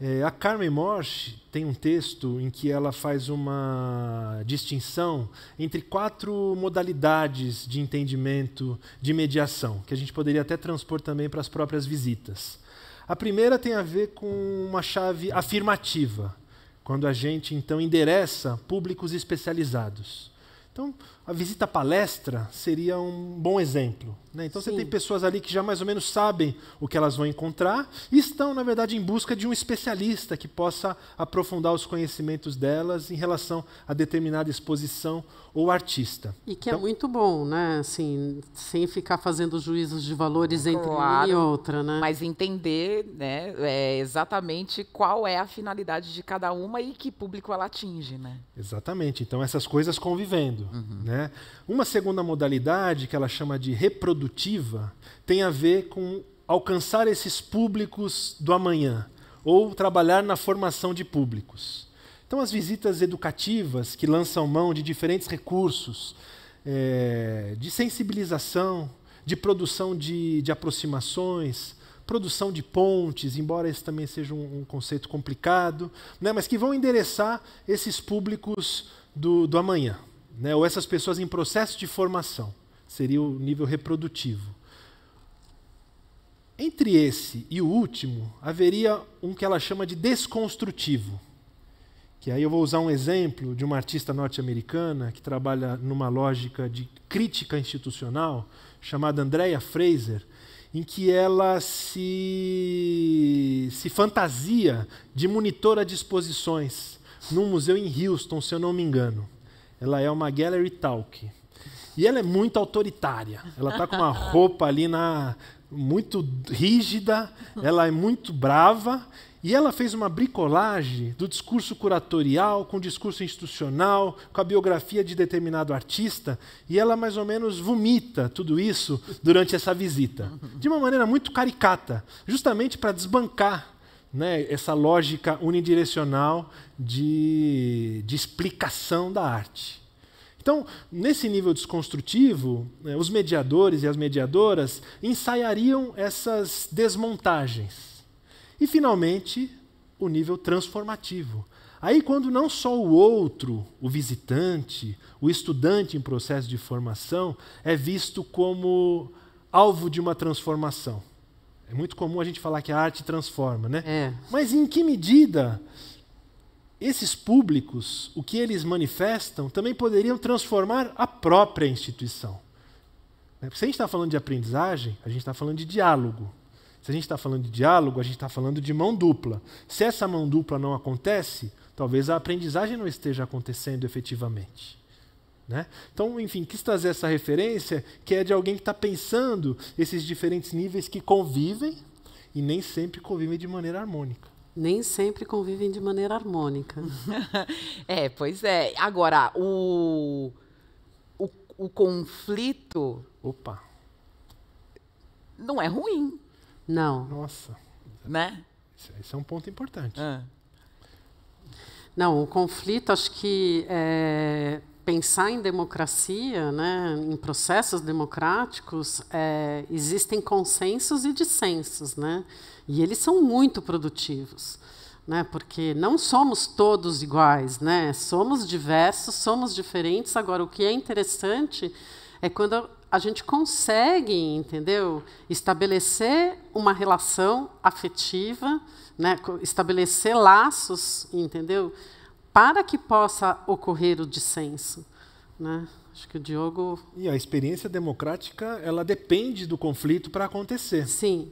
É, a Carmen Morsch tem um texto em que ela faz uma distinção entre quatro modalidades de entendimento de mediação, que a gente poderia até transpor também para as próprias visitas. A primeira tem a ver com uma chave afirmativa, quando a gente então endereça públicos especializados. Então, a visita palestra seria um bom exemplo. Né? Então Sim. você tem pessoas ali que já mais ou menos sabem o que elas vão encontrar e estão, na verdade, em busca de um especialista que possa aprofundar os conhecimentos delas em relação a determinada exposição ou artista. E que é então, é muito bom, né? Assim, sem ficar fazendo juízos de valores entre claro, uma e outra, né? Mas entender né, é, exatamente qual é a finalidade de cada uma e que público ela atinge, né? Exatamente. Então essas coisas convivendo. Uhum. Né? Né? Uma segunda modalidade, que ela chama de reprodutiva, tem a ver com alcançar esses públicos do amanhã, ou trabalhar na formação de públicos. Então, as visitas educativas, que lançam mão de diferentes recursos é, de sensibilização, de produção de, de, aproximações, produção de pontes, embora esse também seja um, um conceito complicado, né, mas que vão endereçar esses públicos do, do amanhã né, ou essas pessoas em processo de formação, seria o nível reprodutivo. Entre esse e o último, haveria um que ela chama de desconstrutivo. Que aí eu vou usar um exemplo de uma artista norte-americana que trabalha numa lógica de crítica institucional, chamada Andrea Fraser, em que ela se, se fantasia de monitora de exposições num museu em Houston, se eu não me engano. Ela é uma gallery talk. E ela é muito autoritária. Ela tá com uma <laughs> roupa ali na muito rígida, ela é muito brava e ela fez uma bricolagem do discurso curatorial com o discurso institucional, com a biografia de determinado artista, e ela mais ou menos vomita tudo isso durante essa visita, de uma maneira muito caricata, justamente para desbancar né, essa lógica unidirecional de, de explicação da arte. Então, nesse nível desconstrutivo, né, os mediadores e as mediadoras ensaiariam essas desmontagens. E, finalmente, o nível transformativo. Aí, quando não só o outro, o visitante, o estudante em processo de formação, é visto como alvo de uma transformação. É muito comum a gente falar que a arte transforma, né? É. Mas em que medida esses públicos, o que eles manifestam, também poderiam transformar a própria instituição? Né, se a gente está falando de aprendizagem, a gente está falando de diálogo. Se a gente está falando de diálogo, a gente está falando de mão dupla. Se essa mão dupla não acontece, talvez a aprendizagem não esteja acontecendo efetivamente. Né? Então, enfim, quis trazer essa referência que é de alguém que está pensando esses diferentes níveis que convivem e nem sempre convivem de maneira harmônica. Nem sempre convivem de maneira harmônica. <laughs> é, pois é. Agora, o, o, o conflito. Opa! Não é ruim. Não. Nossa. Né? Esse é um ponto importante. Ah. Não, o conflito, acho que. É pensar em democracia, né, em processos democráticos, é, existem consensos e dissensos, né, e eles são muito produtivos, né, porque não somos todos iguais, né, somos diversos, somos diferentes. Agora, o que é interessante é quando a gente consegue, entendeu? Estabelecer uma relação afetiva, né? estabelecer laços, entendeu? para que possa ocorrer o dissenso. Né? Acho que o Diogo. E a experiência democrática ela depende do conflito para acontecer. Sim.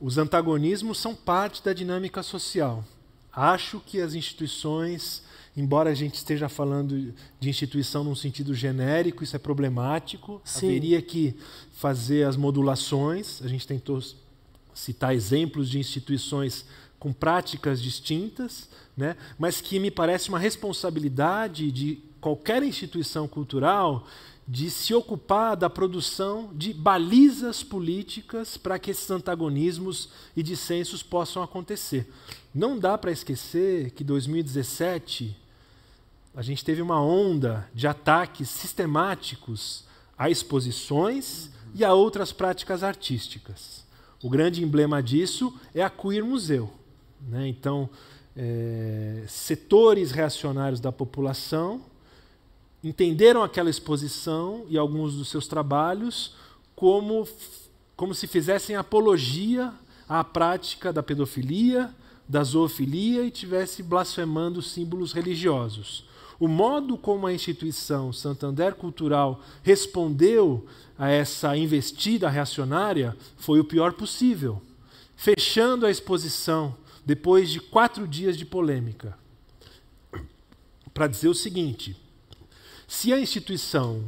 Os antagonismos são parte da dinâmica social. Acho que as instituições, embora a gente esteja falando de instituição num sentido genérico, isso é problemático. Sim. Haveria que fazer as modulações. A gente tentou citar exemplos de instituições com práticas distintas, né? mas que me parece uma responsabilidade de qualquer instituição cultural de se ocupar da produção de balizas políticas para que esses antagonismos e dissensos possam acontecer. Não dá para esquecer que 2017 a gente teve uma onda de ataques sistemáticos a exposições e a outras práticas artísticas. O grande emblema disso é a Queer Museu, né? Então, é, setores reacionários da população entenderam aquela exposição e alguns dos seus trabalhos como, como se fizessem apologia à prática da pedofilia, da zoofilia e tivesse blasfemando símbolos religiosos. O modo como a instituição Santander Cultural respondeu a essa investida reacionária foi o pior possível, fechando a exposição depois de quatro dias de polêmica, para dizer o seguinte: se a instituição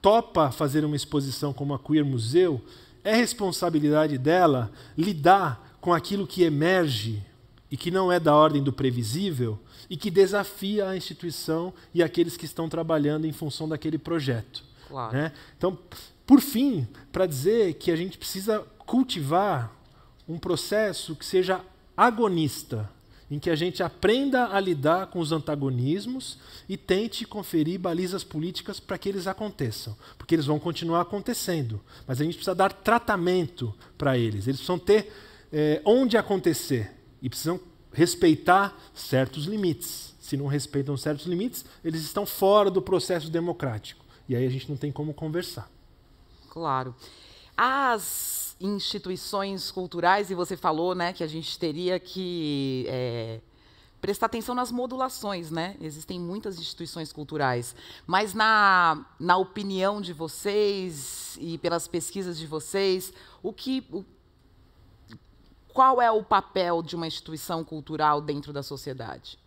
topa fazer uma exposição como a Queer Museu, é responsabilidade dela lidar com aquilo que emerge e que não é da ordem do previsível e que desafia a instituição e aqueles que estão trabalhando em função daquele projeto. Claro. Né? Então, por fim, para dizer que a gente precisa cultivar um processo que seja agonista, em que a gente aprenda a lidar com os antagonismos e tente conferir balizas políticas para que eles aconteçam, porque eles vão continuar acontecendo, mas a gente precisa dar tratamento para eles, eles precisam ter é, onde acontecer e precisam respeitar certos limites. Se não respeitam certos limites, eles estão fora do processo democrático. E aí a gente não tem como conversar. Claro. As instituições culturais, e você falou né, que a gente teria que é, prestar atenção nas modulações, né? Existem muitas instituições culturais. Mas na, na opinião de vocês e pelas pesquisas de vocês, o que. O, qual é o papel de uma instituição cultural dentro da sociedade?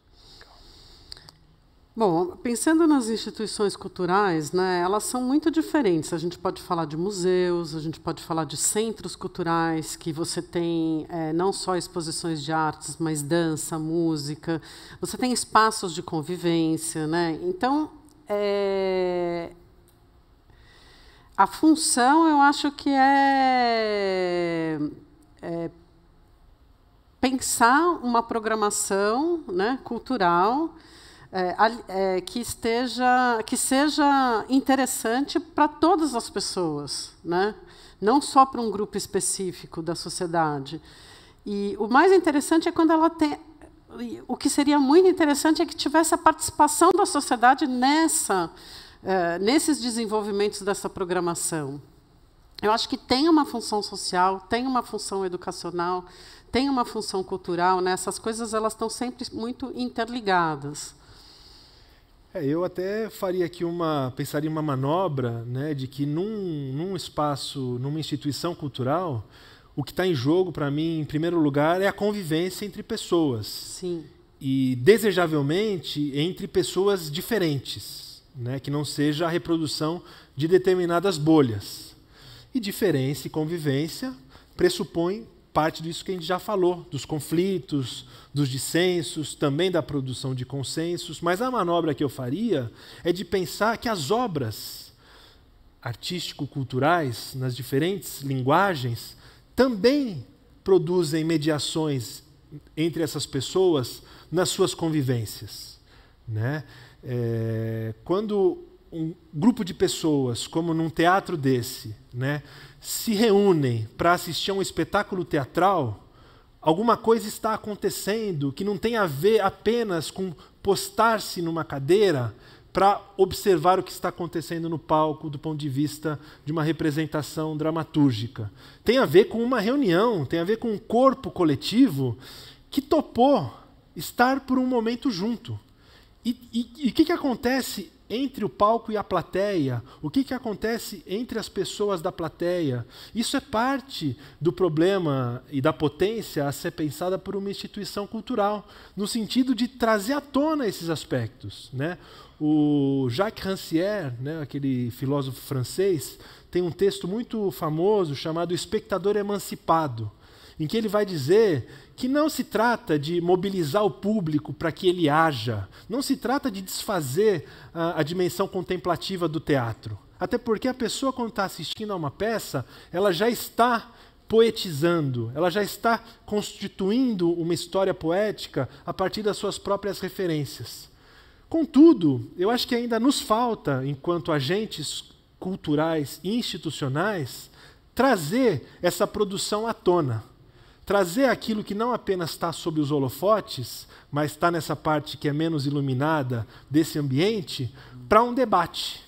Bom, pensando nas instituições culturais, né, elas são muito diferentes. A gente pode falar de museus, a gente pode falar de centros culturais, que você tem é, não só exposições de artes, mas dança, música, você tem espaços de convivência. Né? Então, é... a função eu acho que é, é pensar uma programação né, cultural é, é, que esteja que seja interessante para todas as pessoas, né? não só para um grupo específico da sociedade. E o mais interessante é quando ela tem o que seria muito interessante é que tivesse a participação da sociedade nessa é, nesses desenvolvimentos dessa programação. Eu acho que tem uma função social, tem uma função educacional, tem uma função cultural. Né? Essas coisas elas estão sempre muito interligadas. É, eu até faria aqui uma, pensaria uma manobra, né, de que num, num espaço, numa instituição cultural, o que está em jogo para mim, em primeiro lugar, é a convivência entre pessoas. Sim. E desejavelmente entre pessoas diferentes, né, que não seja a reprodução de determinadas bolhas. E diferença e convivência pressupõe parte disso que a gente já falou, dos conflitos, dos dissensos, também da produção de consensos, mas a manobra que eu faria é de pensar que as obras artístico-culturais, nas diferentes linguagens, também produzem mediações entre essas pessoas nas suas convivências. Né? É, quando um grupo de pessoas, como num teatro desse, né, se reúnem para assistir a um espetáculo teatral, alguma coisa está acontecendo que não tem a ver apenas com postar-se numa cadeira para observar o que está acontecendo no palco do ponto de vista de uma representação dramatúrgica. Tem a ver com uma reunião, tem a ver com um corpo coletivo que topou estar por um momento junto. E o que, que acontece entre o palco e a plateia, o que, que acontece entre as pessoas da plateia. Isso é parte do problema e da potência a ser pensada por uma instituição cultural, no sentido de trazer à tona esses aspectos. Né? O Jacques Rancière, né, aquele filósofo francês, tem um texto muito famoso chamado Espectador Emancipado em que ele vai dizer que não se trata de mobilizar o público para que ele haja, não se trata de desfazer a, a dimensão contemplativa do teatro. Até porque a pessoa, quando está assistindo a uma peça, ela já está poetizando, ela já está constituindo uma história poética a partir das suas próprias referências. Contudo, eu acho que ainda nos falta, enquanto agentes culturais e institucionais, trazer essa produção à tona trazer aquilo que não apenas está sob os holofotes, mas está nessa parte que é menos iluminada desse ambiente, para um debate,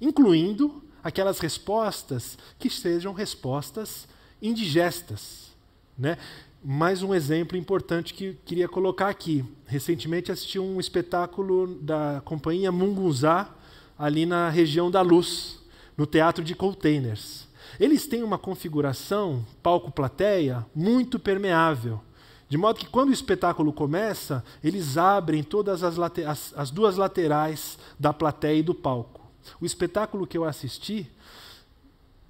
incluindo aquelas respostas que sejam respostas indigestas. Né? Mais um exemplo importante que queria colocar aqui. Recentemente assisti um espetáculo da companhia Mungunzá, ali na região da Luz, no Teatro de Containers eles têm uma configuração palco-plateia muito permeável. De modo que quando o espetáculo começa, eles abrem todas as, as, as, duas laterais da plateia e do palco. O espetáculo que eu assisti,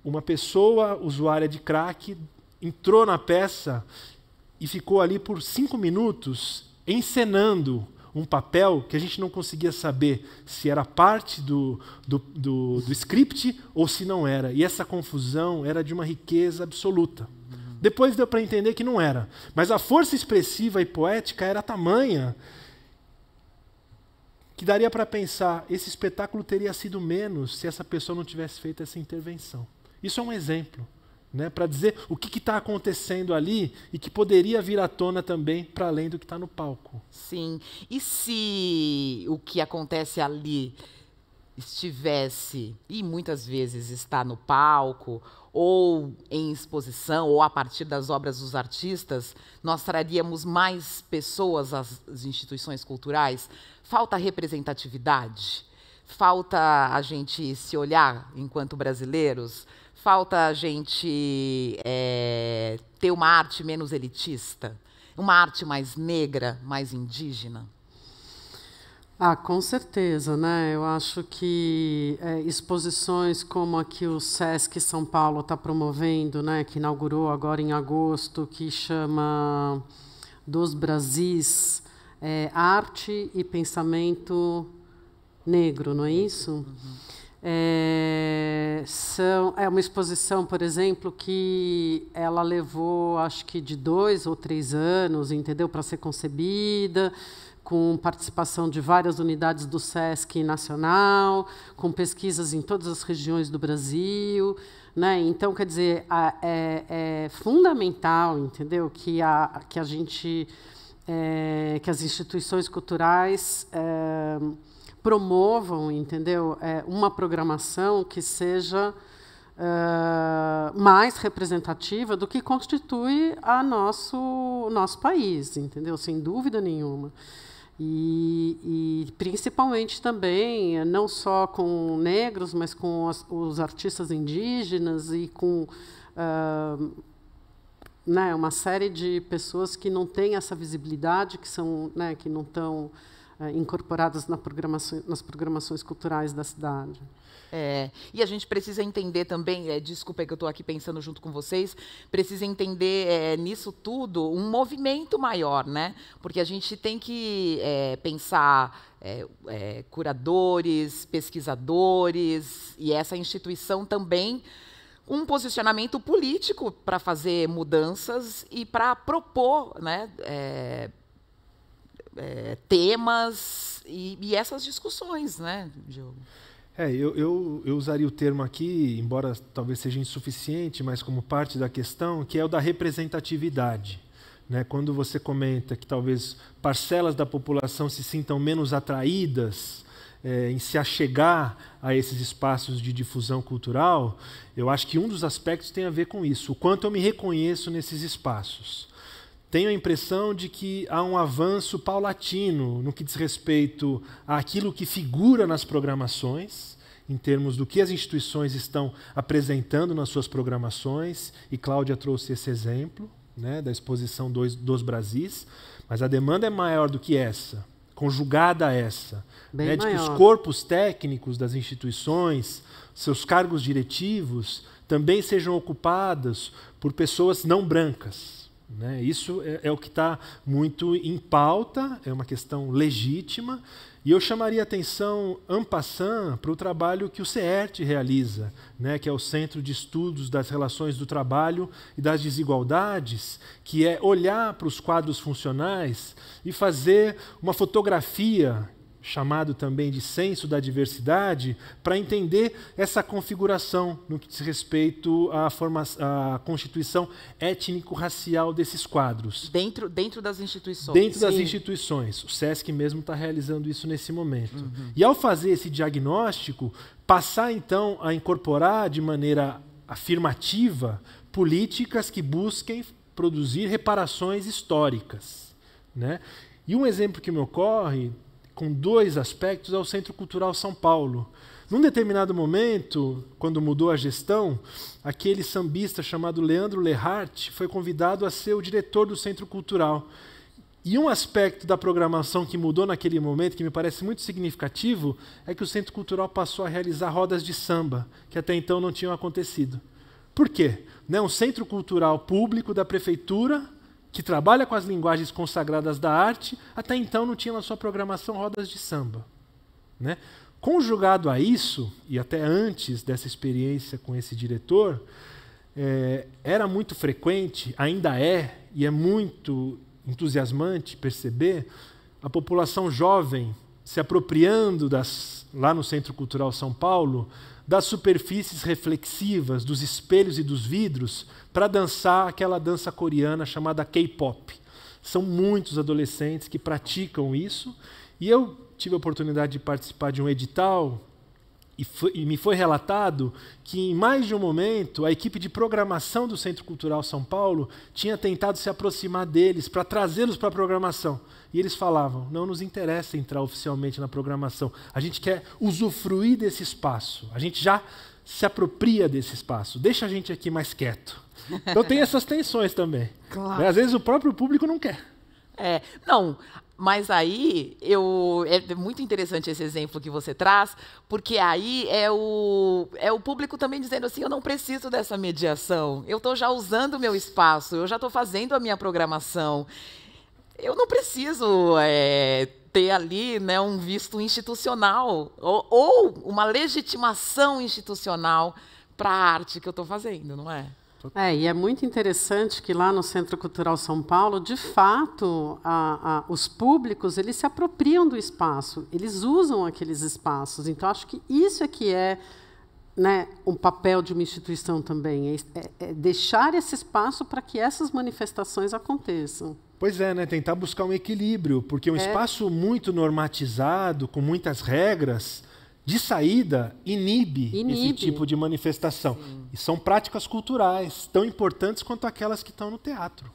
uma pessoa usuária de crack entrou na peça e ficou ali por cinco minutos encenando um papel que a gente não conseguia saber se era parte do, do, do, do script ou se não era. E essa confusão era de uma riqueza absoluta. Depois deu para entender que não era. Mas a força expressiva e poética era tamanha que daria para pensar: esse espetáculo teria sido menos se essa pessoa não tivesse feito essa intervenção. Isso é um exemplo né, para dizer o que está acontecendo ali e que poderia vir à tona também para além do que está no palco. Sim. E se o que acontece ali estivesse, e muitas vezes está no palco, ou em exposição, ou a partir das obras dos artistas, nós traríamos mais pessoas às instituições culturais? Falta representatividade? Falta a gente se olhar enquanto brasileiros? Falta a gente é, ter uma arte menos elitista, uma arte mais negra, mais indígena? Ah, com certeza, né? Eu acho que é, exposições como a que o Sesc São Paulo está promovendo, né, que inaugurou agora em agosto, que chama Dos Brasis, é, Arte e Pensamento Negro, não é isso? Uhum. É, são, é uma exposição, por exemplo, que ela levou, acho que de dois ou três anos, entendeu, para ser concebida, com participação de várias unidades do SESC nacional, com pesquisas em todas as regiões do Brasil. Né? Então, quer dizer, a, é, é, fundamental, entendeu, que a, que a gente, é, que as instituições culturais é, promovam, entendeu, é, uma programação que seja uh, mais representativa do que constitui a nosso nosso país, entendeu, sem dúvida nenhuma. E, e, principalmente também, eh, não só com negros, mas com as, os artistas indígenas e com uh, né, uma série de pessoas que não têm essa visibilidade, que, são, né, que não estão eh, incorporadas na programação, nas programações culturais da cidade. É, e a gente precisa entender também, é, desculpa é que eu estou aqui pensando junto com vocês, precisa entender é, nisso tudo um movimento maior, né? Porque a gente tem que é, pensar é, é, curadores, pesquisadores, e essa instituição também um posicionamento político para fazer mudanças e para propor né, é, é, temas e, e, essas discussões, né, Diogo? É, eu, eu, eu usaria o termo aqui, embora talvez seja insuficiente, mas como parte da questão, que é o da representatividade. Né? Quando você comenta que talvez parcelas da população se sintam menos atraídas é, em se achegar a esses espaços de difusão cultural, eu acho que um dos aspectos tem a ver com isso, o quanto eu me reconheço nesses espaços tenho a impressão de que há um avanço paulatino no que diz respeito àquilo que figura nas programações, em termos do que as instituições estão apresentando nas suas programações, e Cláudia trouxe esse exemplo né, da exposição dos, dos Brasis, mas a demanda é maior do que essa, conjugada a essa. Bem né, de que os corpos técnicos das instituições, seus cargos diretivos, também sejam ocupados por pessoas não brancas né? Isso é, é, o que está muito em pauta, é uma questão legítima, e eu chamaria atenção, en para o trabalho que o CERT realiza, né? que é o Centro de Estudos das Relações do Trabalho e das Desigualdades, que é olhar para os quadros funcionais e fazer uma fotografia chamado também de senso da diversidade, para entender essa configuração no que diz respeito à, forma, à constituição étnico-racial desses quadros. Dentro, dentro das instituições. Dentro Sim. das instituições. O SESC mesmo está realizando isso nesse momento. Uhum. E ao fazer esse diagnóstico, passar então a incorporar de maneira afirmativa políticas que busquem produzir reparações históricas. Né? E um exemplo que me ocorre com dois aspectos ao é Centro Cultural São Paulo. Num determinado momento, quando mudou a gestão, aquele sambista chamado Leandro Lehart foi convidado a ser o diretor do Centro Cultural. E um aspecto da programação que mudou naquele momento, que me parece muito significativo, é que o Centro Cultural passou a realizar rodas de samba, que até então não tinham acontecido. Por quê? Né, um centro cultural público da prefeitura que trabalha com as linguagens consagradas da arte, até então não tinha na sua programação rodas de samba. Né? Conjugado a isso, e até antes dessa experiência com esse diretor, é, era muito frequente, ainda é, e é muito entusiasmante perceber a população jovem se apropriando das, lá no Centro Cultural São Paulo das superfícies reflexivas, dos espelhos e dos vidros para dançar aquela dança coreana chamada K-pop. São muitos adolescentes que praticam isso, e eu tive a oportunidade de participar de um edital e, foi, e, me foi relatado que, em mais de um momento, a equipe de programação do Centro Cultural São Paulo tinha tentado se aproximar deles para trazê-los para a programação. E eles falavam: não nos interessa entrar oficialmente na programação, a gente quer usufruir desse espaço, a gente já se apropria desse espaço, deixa a gente aqui mais quieto. Então tem essas tensões também. Claro. Né? Às vezes o próprio público não quer. É, não, mas aí eu é muito interessante esse exemplo que você traz, porque aí é o é o público também dizendo assim, eu não preciso dessa mediação. Eu estou já usando o meu espaço, eu já estou fazendo a minha programação. Eu não preciso é, ter ali né, um visto institucional ou, ou uma legitimação institucional para a arte que eu estou fazendo, não é? É, e é muito interessante que lá no Centro Cultural São Paulo, de fato, a, a, os públicos eles se apropriam do espaço, eles usam aqueles espaços. Então, acho que isso é que é né, um papel de uma instituição também, é, é, é deixar esse espaço para que essas manifestações aconteçam. Pois é, né? Tentar buscar um equilíbrio, porque um é. espaço muito normatizado, com muitas regras, de saída, inibe, inibe. esse tipo de manifestação. Sim. E são práticas culturais, tão importantes quanto aquelas que estão no teatro.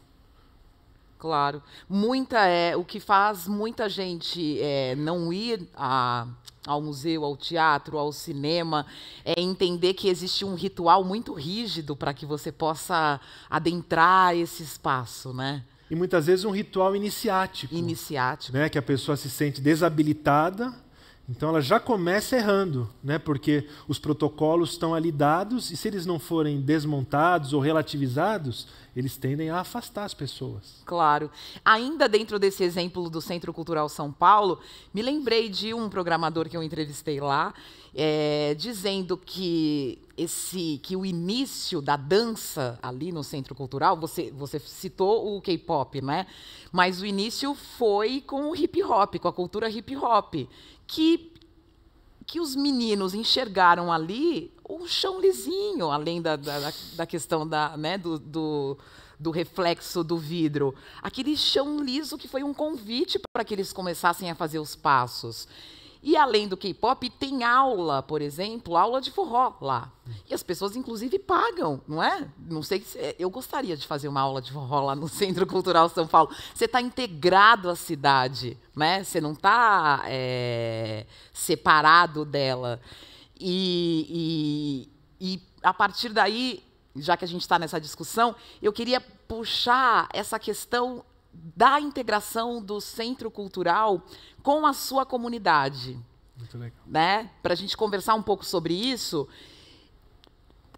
Claro. Muita é o que faz muita gente é, não ir a, ao museu, ao teatro, ao cinema, é entender que existe um ritual muito rígido para que você possa adentrar esse espaço, né? E muitas vezes um ritual iniciático. Iniciático. Né, que a pessoa se sente desabilitada então ela já começa errando, né? porque os protocolos estão ali dados e se eles não forem desmontados ou relativizados, eles tendem a afastar as pessoas. Claro. Ainda dentro desse exemplo do Centro Cultural São Paulo, me lembrei de um programador que eu entrevistei lá, é, dizendo que esse que o início da dança ali no Centro Cultural, você, você citou o K-pop, né? Mas o início foi com o hip hop, com a cultura hip hop que, que os meninos enxergaram ali um chão lisinho, além da, da, da questão da, né, do, do, do reflexo do vidro. Aquele chão liso que foi um convite para que eles começassem a fazer os passos. E além do K-pop, tem aula, por exemplo, aula de forró lá. E as pessoas, inclusive, pagam, não é? Não sei se. É, eu gostaria de fazer uma aula de forró lá no <laughs> Centro Cultural São Paulo. Você está integrado à cidade, né? Você não está é, separado dela. E, e, e a partir daí, já que a gente está nessa discussão, eu queria puxar essa questão da integração do centro cultural com a sua comunidade. Muito legal. Né? Para a gente conversar um pouco sobre isso,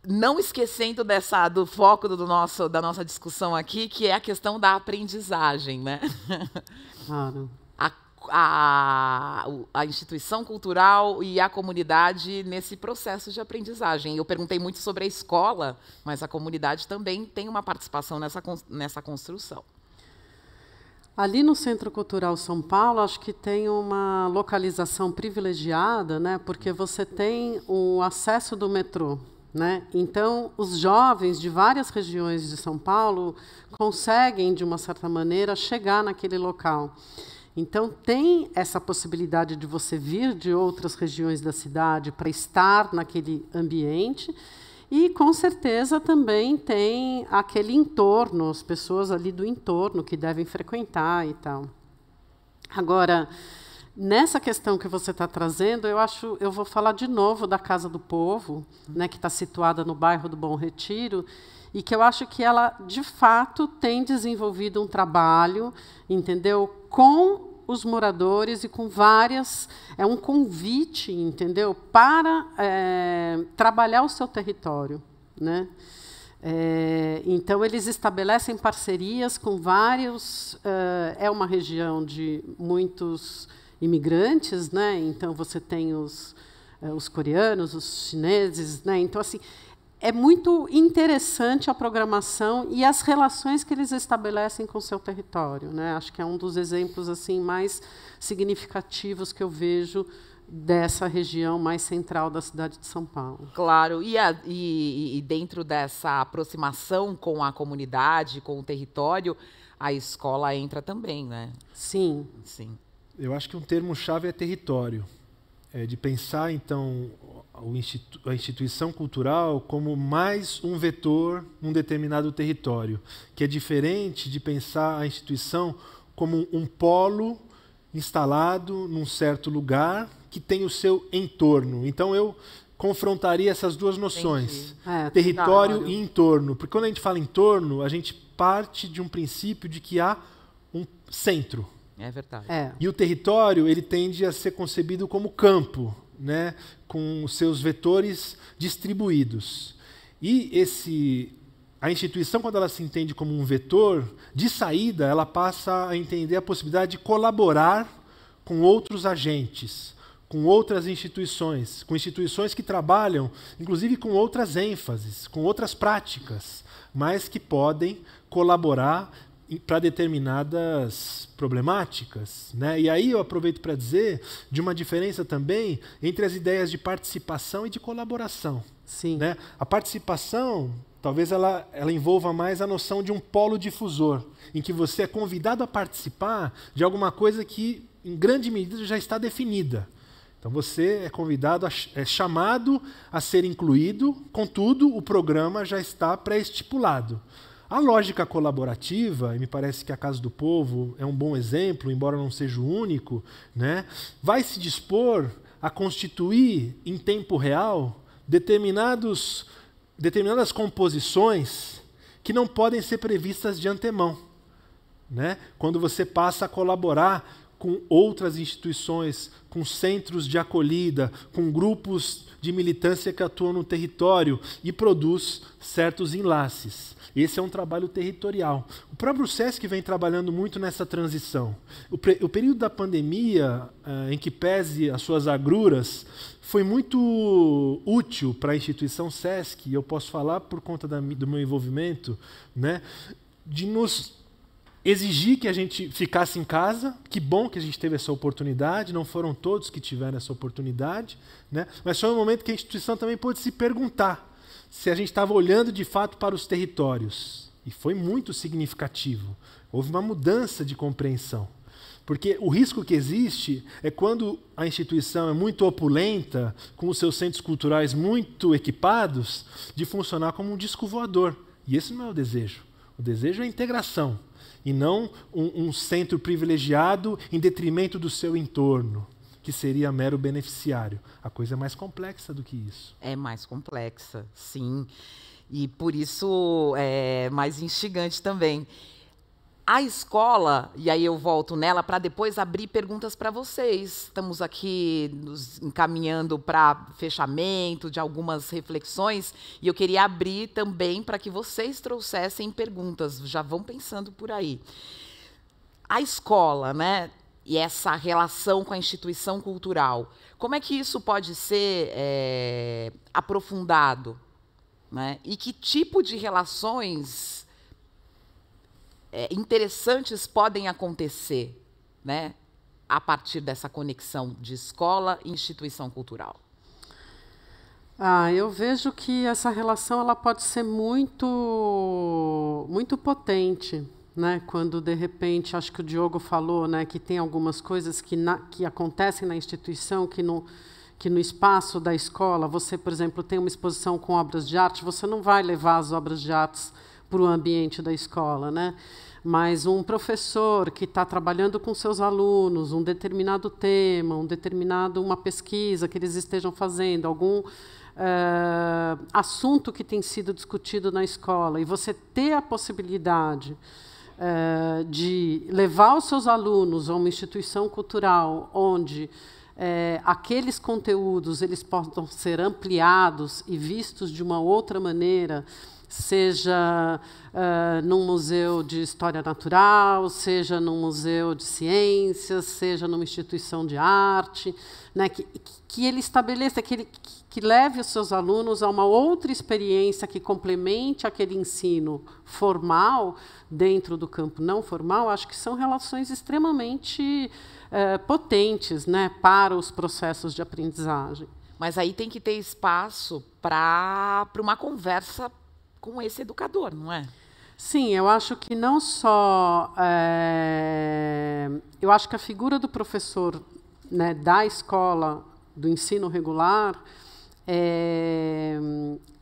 não esquecendo dessa do foco do nosso da nossa discussão aqui, que é a questão da aprendizagem, né? <laughs> Claro. A, a, a instituição cultural e a comunidade nesse processo de aprendizagem. Eu perguntei muito sobre a escola, mas a comunidade também tem uma participação nessa, nessa construção. Ali no Centro Cultural São Paulo, acho que tem uma localização privilegiada, né? Porque você tem o acesso do metrô, né? Então, os jovens de várias regiões de São Paulo conseguem, de uma certa maneira, chegar naquele local. Então, tem essa possibilidade de você vir de outras regiões da cidade para estar naquele ambiente e com certeza também tem aquele entorno, as pessoas ali do entorno que devem frequentar e tal. Agora, nessa questão que você está trazendo, eu acho, eu vou falar de novo da Casa do Povo, né, que está situada no bairro do Bom Retiro, e que eu acho que ela de fato tem desenvolvido um trabalho, entendeu, com os moradores e com várias. É um convite, entendeu? Para é, trabalhar o seu território. Né? É, então, eles estabelecem parcerias com vários. É, é uma região de muitos imigrantes, né? então você tem os, é, os coreanos, os chineses. Né? Então, assim, é muito interessante a programação e as relações que eles estabelecem com o seu território. Né? Acho que é um dos exemplos assim mais significativos que eu vejo dessa região mais central da cidade de São Paulo. Claro, e, a, e, e dentro dessa aproximação com a comunidade, com o território, a escola entra também, né? Sim. Sim. Eu acho que um termo-chave é território. É de pensar, então, a instituição cultural como mais um vetor num determinado território, que é diferente de pensar a instituição como um polo instalado num certo lugar que tem o seu entorno. Então eu confrontaria essas duas noções, é, território e entorno, porque quando a gente fala entorno, a gente parte de um princípio de que há um centro. É verdade. É. E o território ele tende a ser concebido como campo né, com seus vetores distribuídos. E esse, a instituição, quando ela se entende como um vetor, de saída, ela passa a entender a possibilidade de colaborar com outros agentes, com outras instituições, com instituições que trabalham, inclusive com outras ênfases, com outras práticas, mas que podem colaborar para determinadas problemáticas. Né? E aí eu aproveito para dizer de uma diferença também entre as ideias de participação e de colaboração. Sim. Né? A participação, talvez ela, ela envolva mais a noção de um polo difusor, em que você é convidado a participar de alguma coisa que, em grande medida, já está definida. Então você é convidado, a, é chamado a ser incluído, contudo, o programa já está pré-estipulado. A lógica colaborativa, e me parece que a Casa do Povo é um bom exemplo, embora não seja o único, né, vai se dispor a constituir em tempo real determinados, determinadas composições que não podem ser previstas de antemão. Né? Quando você passa a colaborar com outras instituições, com centros de acolhida, com grupos de militância que atuam no território e produz certos enlaces. Esse é um trabalho territorial. O próprio SESC vem trabalhando muito nessa transição. O, o período da pandemia, eh, em que pese as suas agruras, foi muito útil para a instituição SESC, e eu posso falar por conta da, do meu envolvimento, né, de nos exigir que a gente ficasse em casa. Que bom que a gente teve essa oportunidade, não foram todos que tiveram essa oportunidade, né? mas foi um momento que a instituição também pôde se perguntar se a gente estava olhando de fato para os territórios. E foi muito significativo. Houve uma mudança de compreensão. Porque o risco que existe é quando a instituição é muito opulenta, com os seus centros culturais muito equipados, de funcionar como um disco voador. E esse não é o desejo. O desejo é a integração e não um, um centro privilegiado em detrimento do seu entorno, que seria mero beneficiário. A coisa é mais complexa do que isso. É mais complexa, sim. E por isso é mais instigante também a escola, e aí eu volto nela para depois abrir perguntas para vocês. Estamos aqui nos encaminhando para fechamento de algumas reflexões, e eu queria abrir também para que vocês trouxessem perguntas, já vão pensando por aí. A escola, né? E essa relação com a instituição cultural. Como é que isso pode ser é, aprofundado? Né? E que tipo de relações é, interessantes podem acontecer né, a partir dessa conexão de escola e instituição cultural? Ah, eu vejo que essa relação ela pode ser muito, muito potente. Né, quando de repente, acho que o Diogo falou, né, que tem algumas coisas que, na, que acontecem na instituição que no que no espaço da escola, você, por exemplo, tem uma exposição com obras de arte, você não vai levar as obras de arte para o ambiente da escola, né? mas um professor que está trabalhando com seus alunos um determinado tema, um determinado uma pesquisa que eles estejam fazendo, algum uh, assunto que tem sido discutido na escola, e você ter a possibilidade uh, de levar os seus alunos a uma instituição cultural onde é, aqueles conteúdos eles possam ser ampliados e vistos de uma outra maneira seja uh, num museu de história natural, seja num museu de ciências, seja numa instituição de arte, né, que, que ele estabeleça, que, ele, que, que leve os seus alunos a uma outra experiência que complemente aquele ensino formal dentro do campo não formal, acho que são relações extremamente uh, potentes né, para os processos de aprendizagem. Mas aí tem que ter espaço para uma conversa com esse educador, não é? Sim, eu acho que não só. É, eu acho que a figura do professor né, da escola, do ensino regular, é,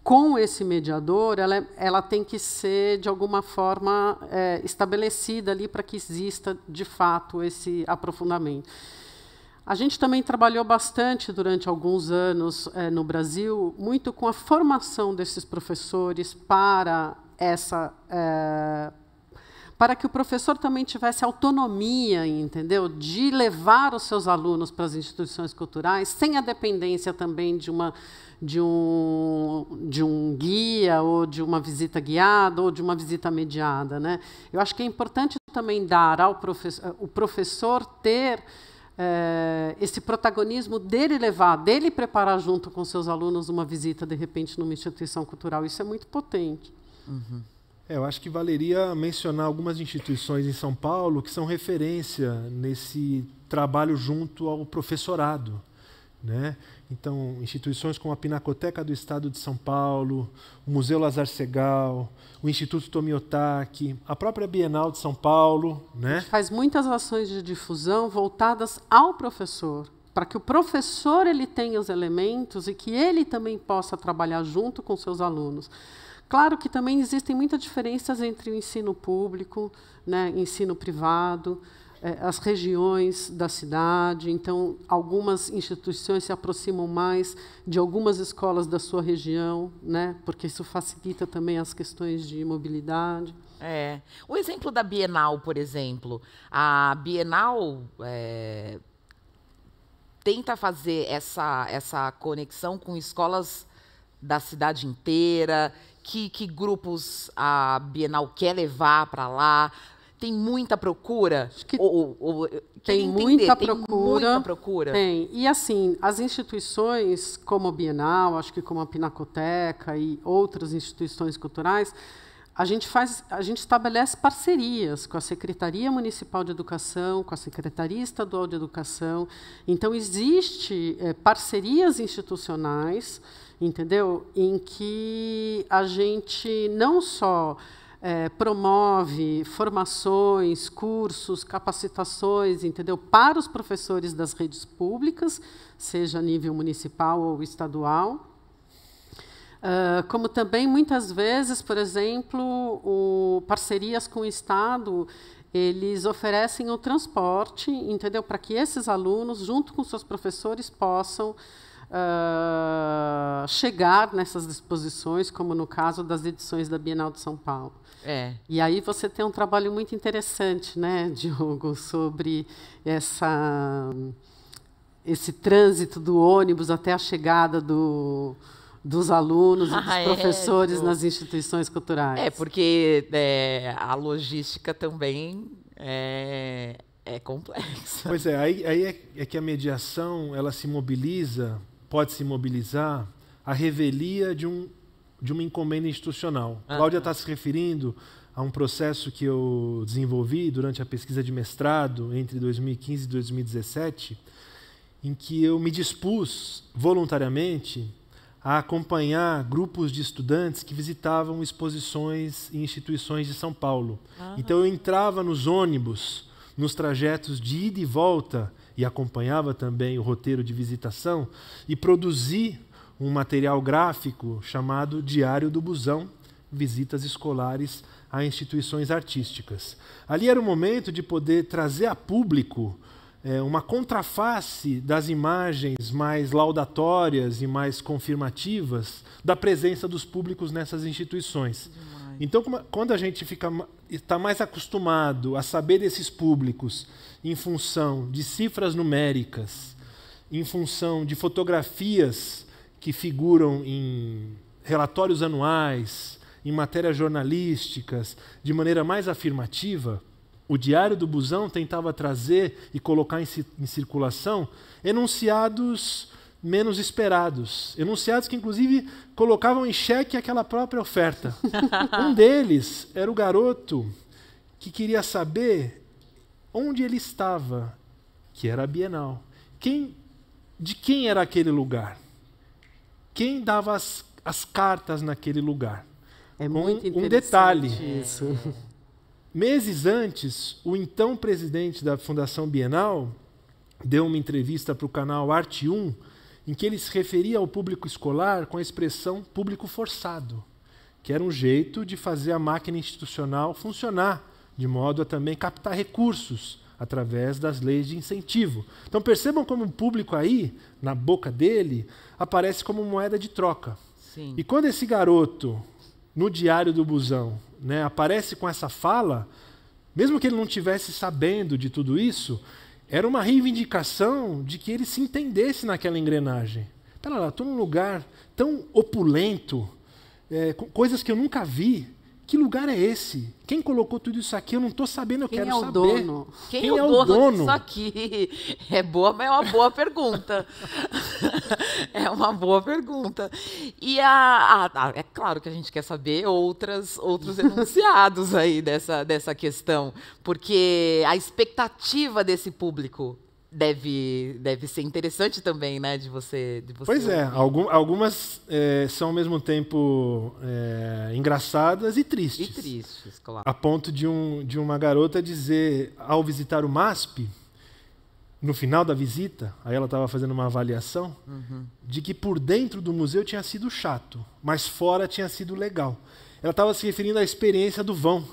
com esse mediador, ela, ela tem que ser, de alguma forma, é, estabelecida ali para que exista, de fato, esse aprofundamento. A gente também trabalhou bastante durante alguns anos é, no Brasil, muito com a formação desses professores para essa é, para que o professor também tivesse autonomia, entendeu, de levar os seus alunos para as instituições culturais, sem a dependência também de uma de um, de um guia ou de uma visita guiada ou de uma visita mediada, né? Eu acho que é importante também dar ao professor, eh, o professor ter é, esse protagonismo dele levar, dele preparar junto com seus alunos uma visita, de repente, numa instituição cultural. Isso é muito potente. Uhum. É, eu acho que valeria mencionar algumas instituições em São Paulo que são referência nesse trabalho junto ao professorado. Né? Então, instituições como a Pinacoteca do Estado de São Paulo, o Museu Lazar Segal, o Instituto Tomiotaki, a própria Bienal de São Paulo. Né? A gente faz muitas ações de difusão voltadas ao professor, para que o professor ele tenha os elementos e que ele também possa trabalhar junto com seus alunos. Claro que também existem muitas diferenças entre o ensino público, né, ensino privado, é, as regiões da cidade. Então, algumas instituições se aproximam mais de algumas escolas da sua região, né? porque isso facilita também as questões de mobilidade. É. O exemplo da Bienal, por exemplo. A Bienal. É, tenta fazer essa, essa conexão com escolas da cidade inteira, que, que grupos a Bienal quer levar para lá, tem muita procura? Acho que ou, ou, ou, tem, muita procura, tem muita procura. Tem. E assim, as instituições como a Bienal, acho que como a Pinacoteca e outras instituições culturais, a gente faz, a gente estabelece parcerias com a Secretaria Municipal de Educação, com a Secretaria Estadual de Educação. Então existe é, parcerias institucionais, entendeu, em que a gente não só é, promove formações, cursos, capacitações, entendeu? Para os professores das redes públicas, seja a nível municipal ou estadual. Uh, como também muitas vezes, por exemplo, o, parcerias com o Estado, eles oferecem o transporte, entendeu? Para que esses alunos, junto com seus professores, possam ah, chegar nessas exposições, como no caso das edições da Bienal de São Paulo. É. E aí você tem um trabalho muito interessante, né, <laughs> Diogo, sobre essa esse trânsito do ônibus até a chegada do, dos alunos e dos <laughs> ah, é, professores é, do... nas instituições culturais. É, porque é, a logística também é, é complexa. Pois é, aí, aí é, é que a mediação ela se mobiliza pode se mobilizar a revelia de, um, de uma encomenda institucional. Ah, tá. Cláudia está se referindo a um processo que eu desenvolvi durante a pesquisa de mestrado entre 2015 e 2017, em que eu me dispus voluntariamente a acompanhar grupos de estudantes que visitavam exposições em instituições de São Paulo. Ah. Então eu entrava nos ônibus, nos trajetos de ida e volta e acompanhava também o roteiro de visitação, e produzi um material gráfico chamado Diário do Busão, visitas escolares a instituições artísticas. Ali era o momento de poder trazer a público é, uma contraface das imagens mais laudatórias e mais confirmativas da presença dos públicos nessas instituições. Demais. Então, quando a gente fica está mais acostumado a saber desses públicos em função de cifras numéricas, em função de fotografias que figuram em relatórios anuais, em matérias jornalísticas, de maneira mais afirmativa, o Diário do Busão tentava trazer e colocar em, em circulação enunciados menos esperados, enunciados que inclusive colocavam em xeque aquela própria oferta. <laughs> um deles era o garoto que queria saber onde ele estava, que era a Bienal. Quem, de quem era aquele lugar? Quem dava as, as cartas naquele lugar? É muito um, interessante um detalhe. Isso. <laughs> Meses antes, o então presidente da Fundação Bienal deu uma entrevista para o canal Arte 1, em que ele se referia ao público escolar com a expressão público forçado, que era um jeito de fazer a máquina institucional funcionar de modo a também captar recursos através das leis de incentivo. Então percebam como o público aí, na boca dele, aparece como moeda de troca. Sim. E quando esse garoto, no diário do busão, né, aparece com essa fala, mesmo que ele não tivesse sabendo de tudo isso, era uma reivindicação de que ele se entendesse naquela engrenagem. Pera lá, estou num lugar tão opulento, é, coisas que eu nunca vi, que lugar é esse? Quem colocou tudo isso aqui? Eu não estou sabendo, eu Quem quero é saber. Dono? Quem, Quem é, é o dono? Quem, é, o dono disso aqui? É boa, mas é uma boa pergunta. <laughs> é uma boa pergunta. E a, a, a, é claro que a gente quer saber outras, outros enunciados aí dessa, dessa questão, porque a expectativa desse público deve, deve ser interessante também, né? De você. De você pois é, ouvir. é, algum, algumas é, são ao mesmo tempo é, engraçadas e tristes. E tristes, claro. A ponto de, um, de uma garota dizer, ao visitar o MASP, no final da visita, aí ela estava fazendo uma avaliação, uhum. de que por dentro do museu tinha sido chato, mas fora tinha sido legal. Ela estava se referindo à experiência do vão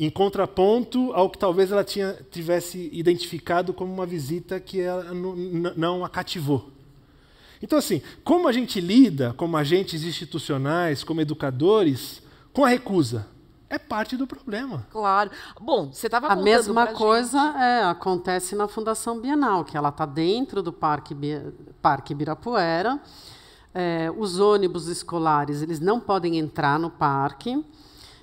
em contraponto ao que talvez ela tinha, tivesse identificado como uma visita que ela não a cativou. Então, assim, como a gente lida, como agentes institucionais, como educadores, com a recusa? É parte do problema. Claro. Bom, você estava A mesma coisa é, acontece na Fundação Bienal, que ela está dentro do Parque, Parque Birapuera. É, os ônibus escolares eles não podem entrar no parque.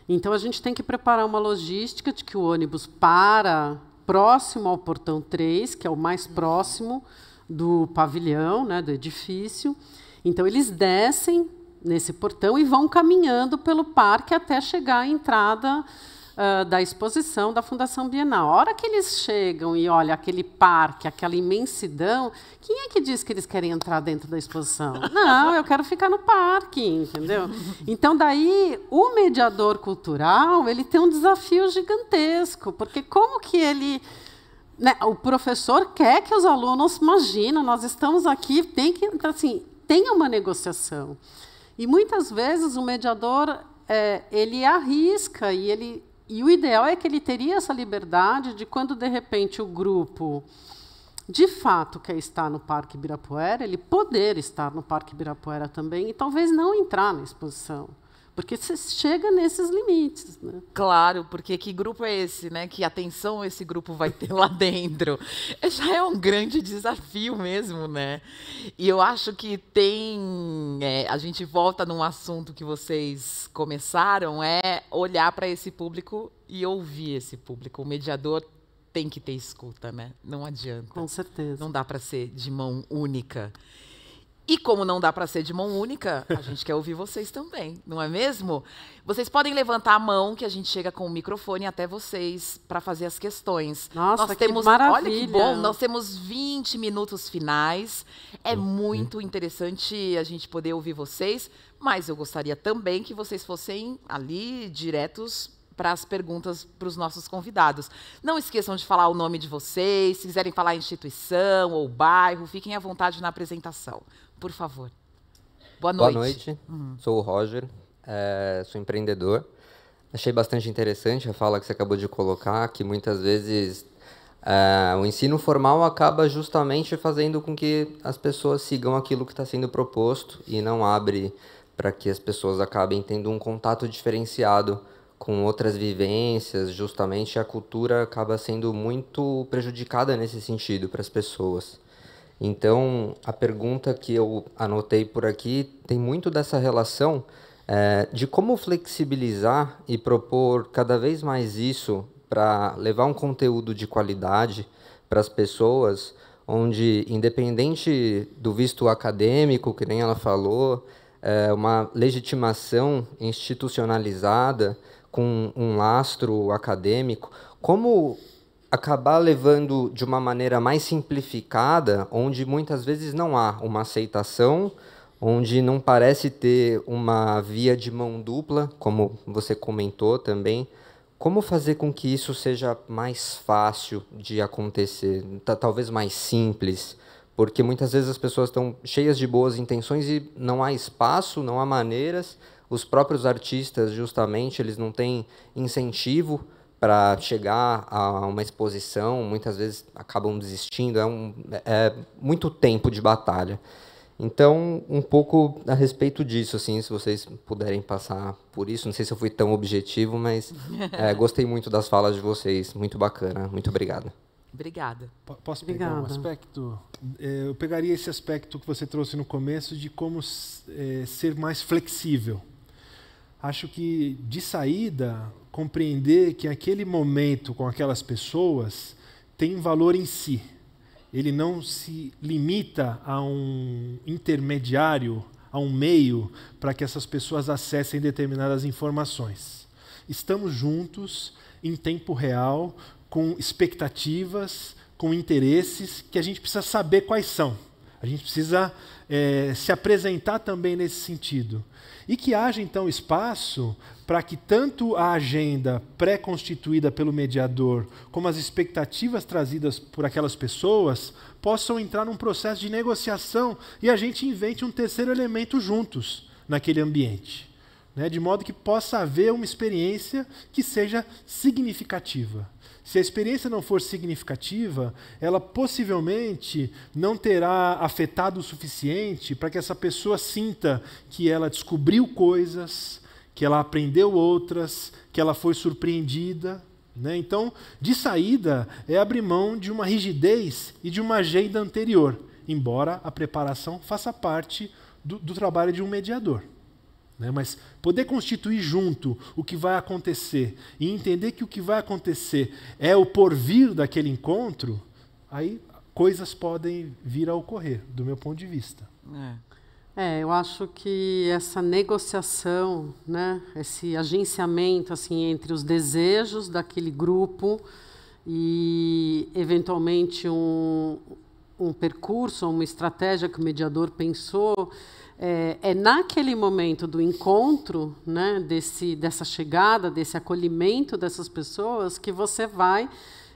Então a gente tem que preparar uma logística de que o ônibus para próximo ao portão 3, que é o mais próximo do pavilhão, né, do edifício. Então eles descem nesse portão e vão caminhando pelo parque até chegar à entrada uh, da exposição da Fundação Bienal. A hora que eles chegam e olha aquele parque, aquela imensidão, quem é que diz que eles querem entrar dentro da exposição? <laughs> Não, eu quero ficar no parque, entendeu? Então, daí, o mediador cultural ele tem um desafio gigantesco, porque como que ele né, o professor quer que os alunos imaginem, nós estamos aqui, tem que então, assim, tem uma negociação. E muitas vezes o mediador é, ele arrisca e ele e o ideal é que ele teria essa liberdade de quando, de repente, o grupo de fato quer estar no Parque Ibirapuera, ele poder estar no Parque Ibirapuera também e talvez não entrar na exposição. Porque você chega nesses limites, né? Claro, porque que grupo é esse, né? Que atenção esse grupo vai ter lá <laughs> dentro? É, já é um grande desafio mesmo, né? E eu acho que tem... É, a gente volta num assunto que vocês começaram, é olhar para esse público e ouvir esse público. O mediador tem que ter escuta, né? Não adianta. Com certeza. Não dá para ser de mão única. E como não dá para ser de mão única, a gente quer ouvir vocês também, não é mesmo? Vocês podem levantar a mão que a gente chega com o microfone até vocês para fazer as questões. Nossa, nós que temos, maravilha. Olha que bom, nós temos 20 minutos finais. É uhum. muito interessante a gente poder ouvir vocês, mas eu gostaria também que vocês fossem ali diretos para as perguntas para os nossos convidados. Não esqueçam de falar o nome de vocês, se quiserem falar instituição ou bairro, fiquem à vontade na apresentação. Por favor. Boa noite. Boa noite. Uhum. Sou o Roger, é, sou empreendedor. Achei bastante interessante a fala que você acabou de colocar, que muitas vezes é, o ensino formal acaba justamente fazendo com que as pessoas sigam aquilo que está sendo proposto e não abre para que as pessoas acabem tendo um contato diferenciado com outras vivências, justamente a cultura acaba sendo muito prejudicada nesse sentido para as pessoas. Então, a pergunta que eu anotei por aqui tem muito dessa relação é, de como flexibilizar e propor cada vez mais isso para levar um conteúdo de qualidade para as pessoas, onde, independente do visto acadêmico, que nem ela falou, é uma legitimação institucionalizada com um lastro acadêmico, como acabar levando de uma maneira mais simplificada, onde muitas vezes não há uma aceitação, onde não parece ter uma via de mão dupla, como você comentou também. Como fazer com que isso seja mais fácil de acontecer, talvez mais simples? Porque muitas vezes as pessoas estão cheias de boas intenções e não há espaço, não há maneiras. Os próprios artistas, justamente, eles não têm incentivo para chegar a uma exposição, muitas vezes acabam desistindo, é, um, é muito tempo de batalha. Então, um pouco a respeito disso, assim, se vocês puderem passar por isso. Não sei se eu fui tão objetivo, mas <laughs> é, gostei muito das falas de vocês. Muito bacana. Muito obrigado. Obrigada. P posso Obrigada. pegar um aspecto? É, eu pegaria esse aspecto que você trouxe no começo de como é, ser mais flexível. Acho que, de saída, compreender que aquele momento com aquelas pessoas tem valor em si. Ele não se limita a um intermediário, a um meio para que essas pessoas acessem determinadas informações. Estamos juntos, em tempo real, com expectativas, com interesses que a gente precisa saber quais são. A gente precisa é, se apresentar também nesse sentido. E que haja, então, espaço para que tanto a agenda pré-constituída pelo mediador, como as expectativas trazidas por aquelas pessoas, possam entrar num processo de negociação e a gente invente um terceiro elemento juntos naquele ambiente. Né? De modo que possa haver uma experiência que seja significativa. Se a experiência não for significativa, ela possivelmente não terá afetado o suficiente para que essa pessoa sinta que ela descobriu coisas, que ela aprendeu outras, que ela foi surpreendida. Né? Então, de saída, é abrir mão de uma rigidez e de uma agenda anterior, embora a preparação faça parte do, do trabalho de um mediador. Né? Mas poder constituir junto o que vai acontecer e entender que o que vai acontecer é o porvir daquele encontro, aí coisas podem vir a ocorrer, do meu ponto de vista. É. É, eu acho que essa negociação, né, esse agenciamento assim entre os desejos daquele grupo e eventualmente um, um percurso, uma estratégia que o mediador pensou, é, é naquele momento do encontro, né, desse, dessa chegada, desse acolhimento dessas pessoas que você vai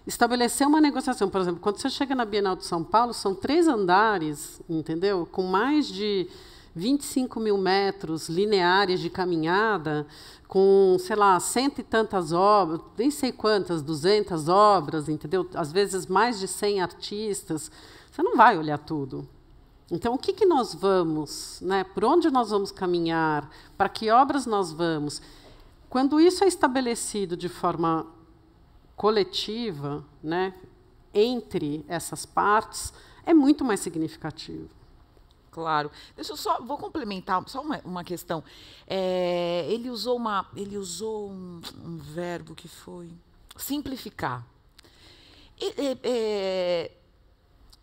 estabelecer uma negociação. Por exemplo, quando você chega na Bienal de São Paulo, são três andares, entendeu? Com mais de 25 mil metros lineares de caminhada, com, sei lá, cento e tantas obras, nem sei quantas, 200 obras, entendeu? Às vezes mais de 100 artistas. Você não vai olhar tudo. Então, o que, que nós vamos? Né? Por onde nós vamos caminhar? Para que obras nós vamos? Quando isso é estabelecido de forma coletiva, né, entre essas partes, é muito mais significativo. Claro. Deixa eu só, vou complementar só uma, uma questão. É, ele usou, uma, ele usou um, um verbo que foi simplificar. E, é,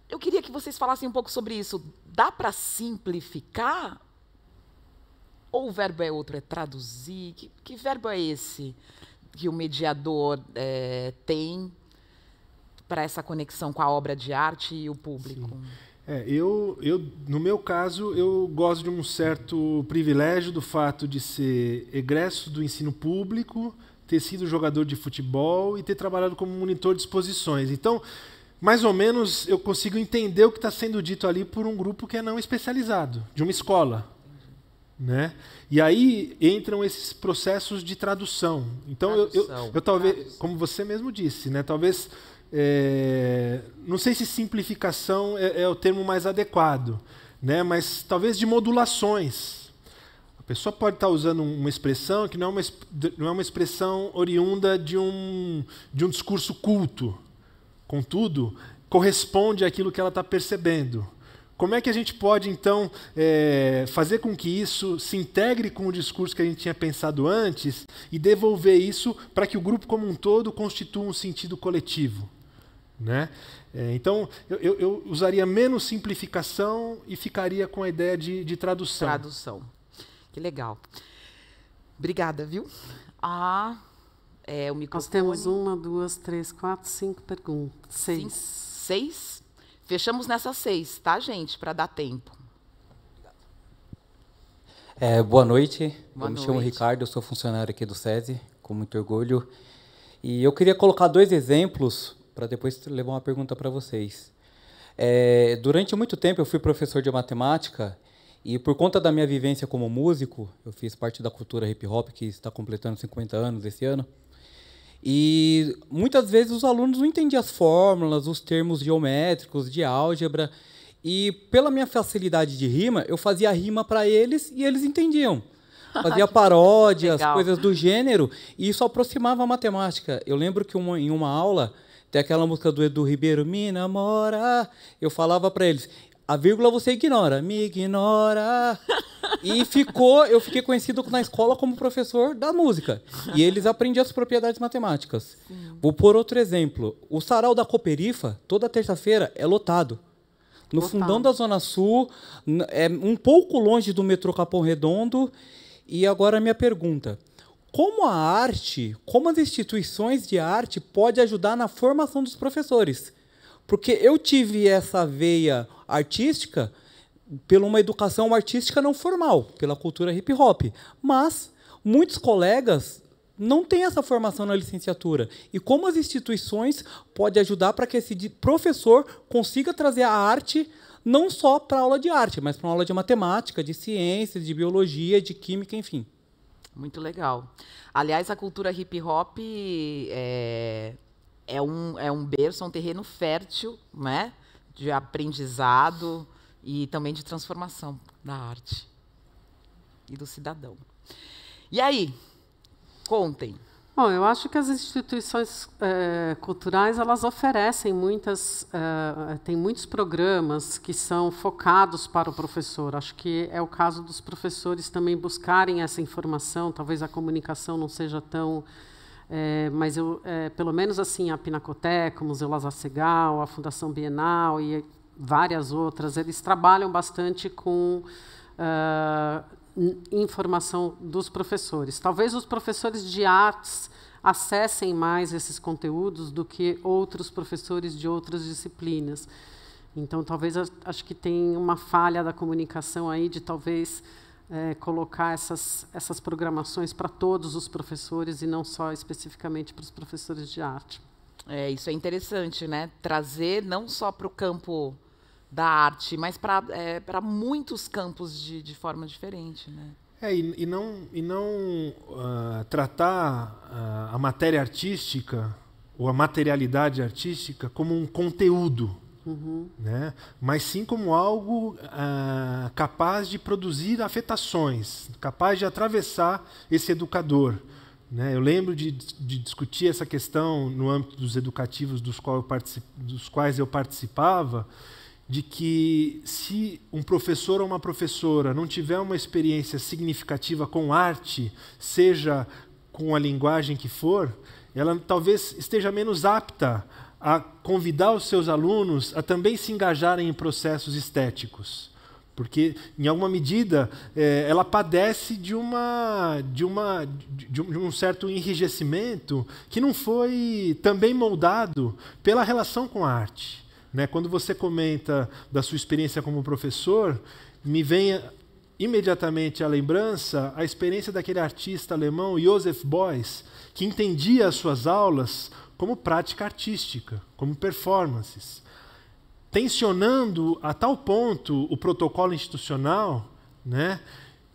eu queria que vocês falassem um pouco sobre isso. Dá para simplificar? Ou o verbo é outro? É traduzir? Que, que verbo é esse que o mediador é, tem para essa conexão com a obra de arte e o público? Sim. É, eu, eu, no meu caso, eu gosto de um certo privilégio do fato de ser egresso do ensino público, ter sido jogador de futebol e ter trabalhado como monitor de exposições. Então, mais ou menos, eu consigo entender o que está sendo dito ali por um grupo que é não especializado, de uma escola. Né? E aí entram esses processos de tradução. Então, tradução, eu, eu, eu, talvez, tradução. como você mesmo disse, né, talvez é, não sei se simplificação é, é, o termo mais adequado, né? mas talvez de modulações. A pessoa pode estar usando uma expressão que não é uma, não é uma expressão oriunda de um, de um discurso culto. Contudo, corresponde àquilo que ela está percebendo. Como é que a gente pode, então, é, fazer com que isso se integre com o discurso que a gente tinha pensado antes e devolver isso para que o grupo como um todo constitua um sentido coletivo? Né? É, então, eu, eu, usaria menos simplificação e ficaria com a ideia de, de tradução. Tradução. Que legal. Obrigada, viu? Ah, é, o microfone. Nós temos uma, duas, três, quatro, cinco perguntas. Seis. Cinco, seis? Fechamos nessas seis, tá, gente? Para dar tempo. É, boa noite. Boa eu noite. me chamo Ricardo, eu sou funcionário aqui do SESI, com muito orgulho. E eu queria colocar dois exemplos para depois levar uma pergunta para vocês. É, durante muito tempo eu fui professor de matemática e por conta da minha vivência como músico, eu fiz parte da cultura hip hop que está completando 50 anos esse ano. E muitas vezes os alunos não entendiam as fórmulas, os termos geométricos, de álgebra. E pela minha facilidade de rima, eu fazia rima para eles e eles entendiam. <laughs> Fazia paródias, coisas do gênero, e isso aproximava a matemática. Eu lembro que uma, em uma aula tem aquela música do Edu Ribeiro, Me Namora. Eu falava para eles, a vírgula você ignora, me ignora. E ficou, eu fiquei conhecido na escola como professor da música. E eles aprendiam as propriedades matemáticas. Sim. Vou pôr outro exemplo. O sarau da Coperifa, toda terça-feira, é lotado. No fundão da Zona Sul, é um pouco longe do metrô Capão Redondo. E agora a minha pergunta. Como a arte, como as instituições de arte pode ajudar na formação dos professores? Porque eu tive essa veia artística pela uma educação artística não formal, pela cultura hip hop, mas muitos colegas não têm essa formação na licenciatura. E como as instituições podem ajudar para que esse professor consiga trazer a arte não só para aula de arte, mas para aula de matemática, de ciências, de biologia, de química, enfim. Muito legal. Aliás, a cultura hip hop é, é, um, é um berço, é um terreno fértil, né? De aprendizado e também de transformação da arte e do cidadão. E aí, contem. Bom, eu acho que as instituições eh, culturais elas oferecem muitas, eh, tem muitos programas que são focados para o professor. Acho que é o caso dos professores também buscarem essa informação. Talvez a comunicação não seja tão, eh, mas eu, eh, pelo menos assim a Pinacoteca, o Museu Lazar Segal, a Fundação Bienal e várias outras, eles trabalham bastante com informação dos professores. Talvez os professores de artes acessem mais esses conteúdos do que outros professores de outras disciplinas. Então, talvez acho que tem uma falha da comunicação aí de talvez é, colocar essas, essas programações para todos os professores e não só especificamente para os professores de arte. É, isso é interessante, né? Trazer não só para o campo da arte, mas para é, muitos campos de, de forma diferente, né? É, e, e não, e não uh, tratar uh, a matéria artística ou a materialidade artística como um conteúdo, uhum. né? mas sim como algo uh, capaz de produzir afetações, capaz de atravessar esse educador. Né? Eu lembro de, de, discutir essa questão no âmbito dos educativos dos, qual dos quais eu participava, de que se um professor ou uma professora não tiver uma experiência significativa com arte, seja com a linguagem que for, ela talvez esteja menos apta a convidar os seus alunos a também se engajarem em processos estéticos. Porque, em alguma medida, é, ela padece de, uma, de, uma, de, um certo enrijecimento que não foi também moldado pela relação com a arte. Né? Quando você comenta da sua experiência como professor, me vem imediatamente à lembrança a experiência daquele artista alemão Josef Beuys, que entendia as suas aulas como prática artística, como performances, tensionando a tal ponto o protocolo institucional, né,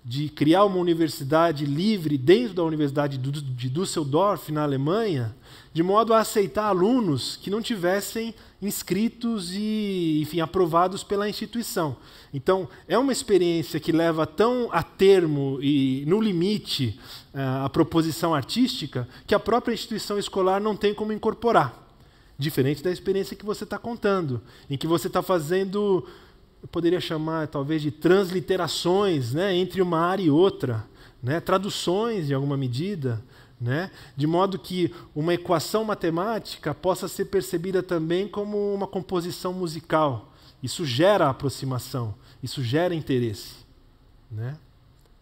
de criar uma universidade livre dentro da Universidade de Düsseldorf, na Alemanha, de modo a aceitar alunos que não tivessem inscritos e, enfim, aprovados pela instituição. Então, é uma experiência que leva tão a termo e no limite eh, a proposição artística que a própria instituição escolar não tem como incorporar. Diferente da experiência que você está contando, em que você está fazendo, eu poderia chamar talvez de transliterações né, entre uma área e outra, né, traduções em alguma medida, né? De modo que uma equação matemática possa ser percebida também como uma composição musical. Isso gera aproximação, isso gera interesse. Né?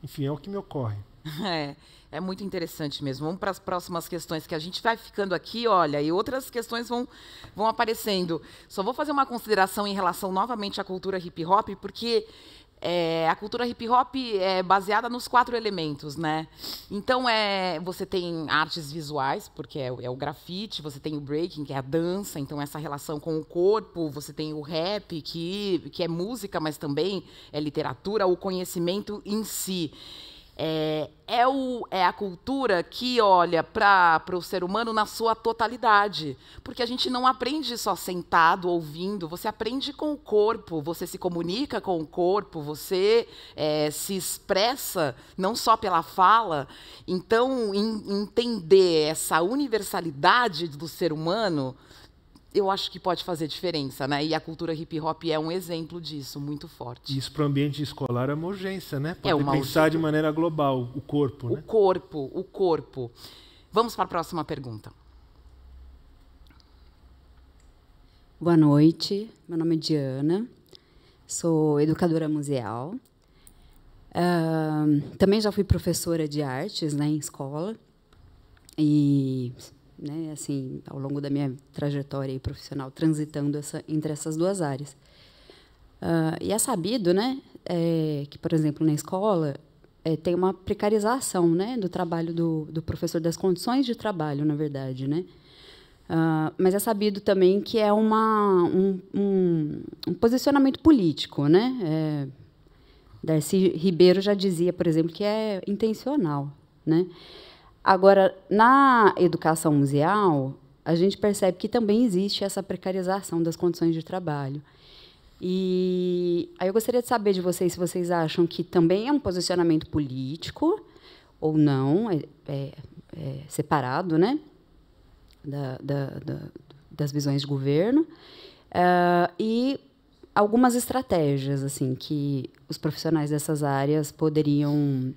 Enfim, é o que me ocorre. <laughs> É, é muito interessante mesmo. Vamos para as próximas questões, que a gente vai ficando aqui, olha, e outras questões vão, vão aparecendo. Só vou fazer uma consideração em relação novamente à cultura hip hop, porque é, a cultura hip hop é baseada nos quatro elementos, né? Então é, você tem artes visuais, porque é, é, o grafite, você tem o breaking, que é a dança, então essa relação com o corpo, você tem o rap, que, que é música, mas também é literatura, o conhecimento em si. É, é, o, é a cultura que olha para o ser humano na sua totalidade. Porque a gente não aprende só sentado, ouvindo, você aprende com o corpo, você se comunica com o corpo, você é, se expressa não só pela fala. Então, em, entender essa universalidade do ser humano eu acho que pode fazer diferença, né? E a cultura hip hop é um exemplo disso, muito forte. Isso para o ambiente escolar é uma urgência, né? Pode é uma pensar urgência. de maneira global o corpo, né? O corpo, o corpo. Vamos para a próxima pergunta. Boa noite, meu nome é Diana, sou educadora museal. Uh, também já fui professora de artes né, em escola e né, assim, ao longo da minha trajetória profissional, transitando essa, entre essas duas áreas. Uh, e é sabido, né, é, que, por exemplo, na escola é, tem uma precarização, né, do trabalho do, do, professor, das condições de trabalho, na verdade, né. Uh, mas é sabido também que é uma, um, um, um posicionamento político, né. É, Darcy Ribeiro já dizia, por exemplo, que é intencional, né. Agora, na educação museal, a gente percebe que também existe essa precarização das condições de trabalho. E aí eu gostaria de saber de vocês se vocês acham que também é um posicionamento político ou não, é, é, é separado, né, da, da, da, das visões de governo. Uh, e algumas estratégias assim que os profissionais dessas áreas poderiam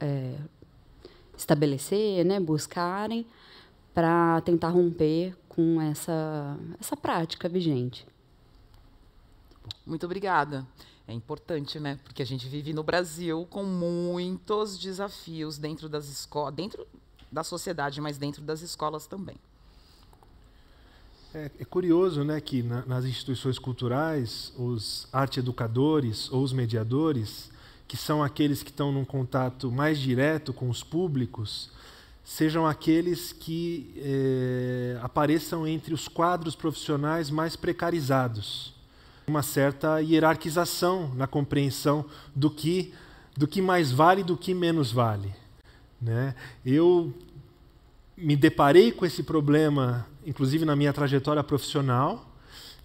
é, estabelecer, né, buscarem para tentar romper com essa, essa prática vigente. Muito obrigada. É importante, né? Porque a gente vive no Brasil com muitos desafios dentro das escolas, dentro da sociedade, mas dentro das escolas também. É, é curioso, né, que na, nas instituições culturais os arte educadores ou os mediadores que são aqueles que estão num contato mais direto com os públicos, sejam aqueles que eh, apareçam entre os quadros profissionais mais precarizados. Uma certa hierarquização na compreensão do que, do que mais vale e do que menos vale. Né? Eu me deparei com esse problema, inclusive na minha trajetória profissional.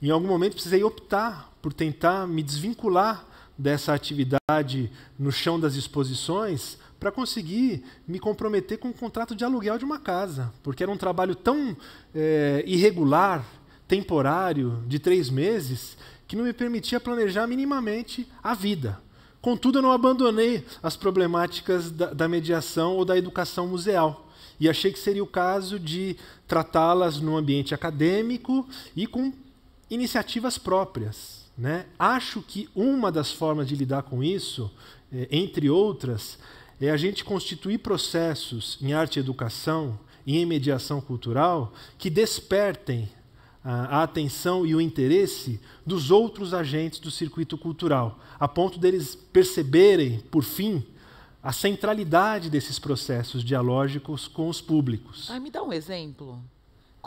Em algum momento precisei optar por tentar me desvincular dessa atividade no chão das exposições para conseguir me comprometer com o um contrato de aluguel de uma casa, porque era um trabalho tão é, irregular, temporário, de três meses, que não me permitia planejar minimamente a vida. Contudo, eu não abandonei as problemáticas da, da mediação ou da educação museal e achei que seria o caso de tratá-las no ambiente acadêmico e com iniciativas próprias. Né? Acho que uma das formas de lidar com isso, eh, entre outras, é a gente constituir processos em arte e educação e em mediação cultural que despertem a atenção e o interesse dos outros agentes do circuito cultural, a ponto deles perceberem, por fim, a centralidade desses processos dialógicos com os públicos. Ah, me dá um exemplo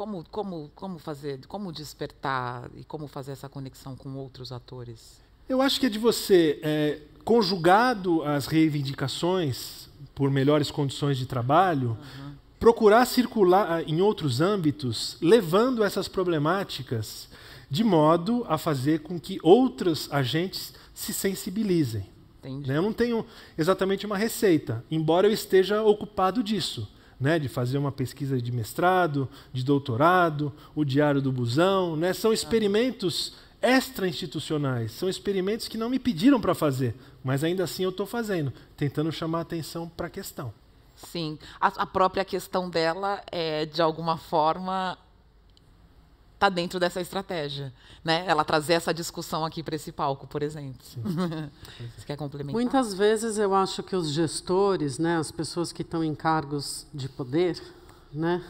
como, como, como fazer, como despertar e como fazer essa conexão com outros atores? Eu acho que é de você, é, conjugado às reivindicações por melhores condições de trabalho, uhum. procurar circular ah, em outros âmbitos, levando essas problemáticas de modo a fazer com que outros agentes se sensibilizem. Entendi. Né? Eu não tenho exatamente uma receita, embora eu esteja ocupado disso né, de fazer uma pesquisa de mestrado, de doutorado, o Diário do Busão, né, são experimentos extra-institucionais, são experimentos que não me pediram para fazer, mas ainda assim eu estou fazendo, tentando chamar atenção para a questão. Sim, a, a própria questão dela é, de alguma forma, está dentro dessa estratégia. Né? Ela trazer essa discussão aqui para esse palco, por exemplo. <laughs> Você quer complementar? Muitas vezes eu acho que os gestores, né, as pessoas que estão em cargos de poder, né,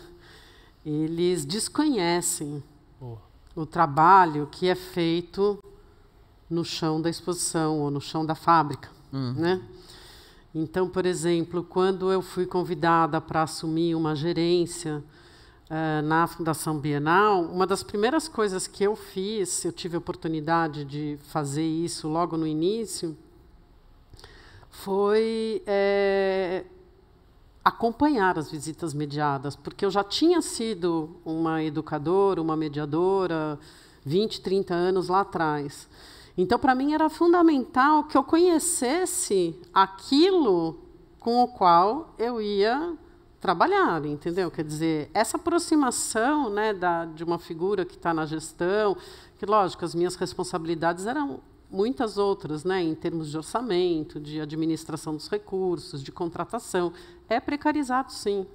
eles desconhecem oh. o trabalho que é feito no chão da exposição ou no chão da fábrica. Uhum. Né? Então, por exemplo, quando eu fui convidada para assumir uma gerência eh, na Fundação Bienal, uma das primeiras coisas que eu fiz, eu tive a oportunidade de fazer isso logo no início, foi é, acompanhar as visitas mediadas, porque eu já tinha sido uma educadora, uma mediadora, 20, 30 anos lá atrás. Então, para mim, era fundamental que eu conhecesse aquilo com o qual eu ia trabalhar, entendeu? Quer dizer, essa aproximação né, da, de uma figura que está na gestão, que, lógico, as minhas responsabilidades eram muitas outras, né, em termos de orçamento, de administração dos recursos, de contratação. É precarizado, sim.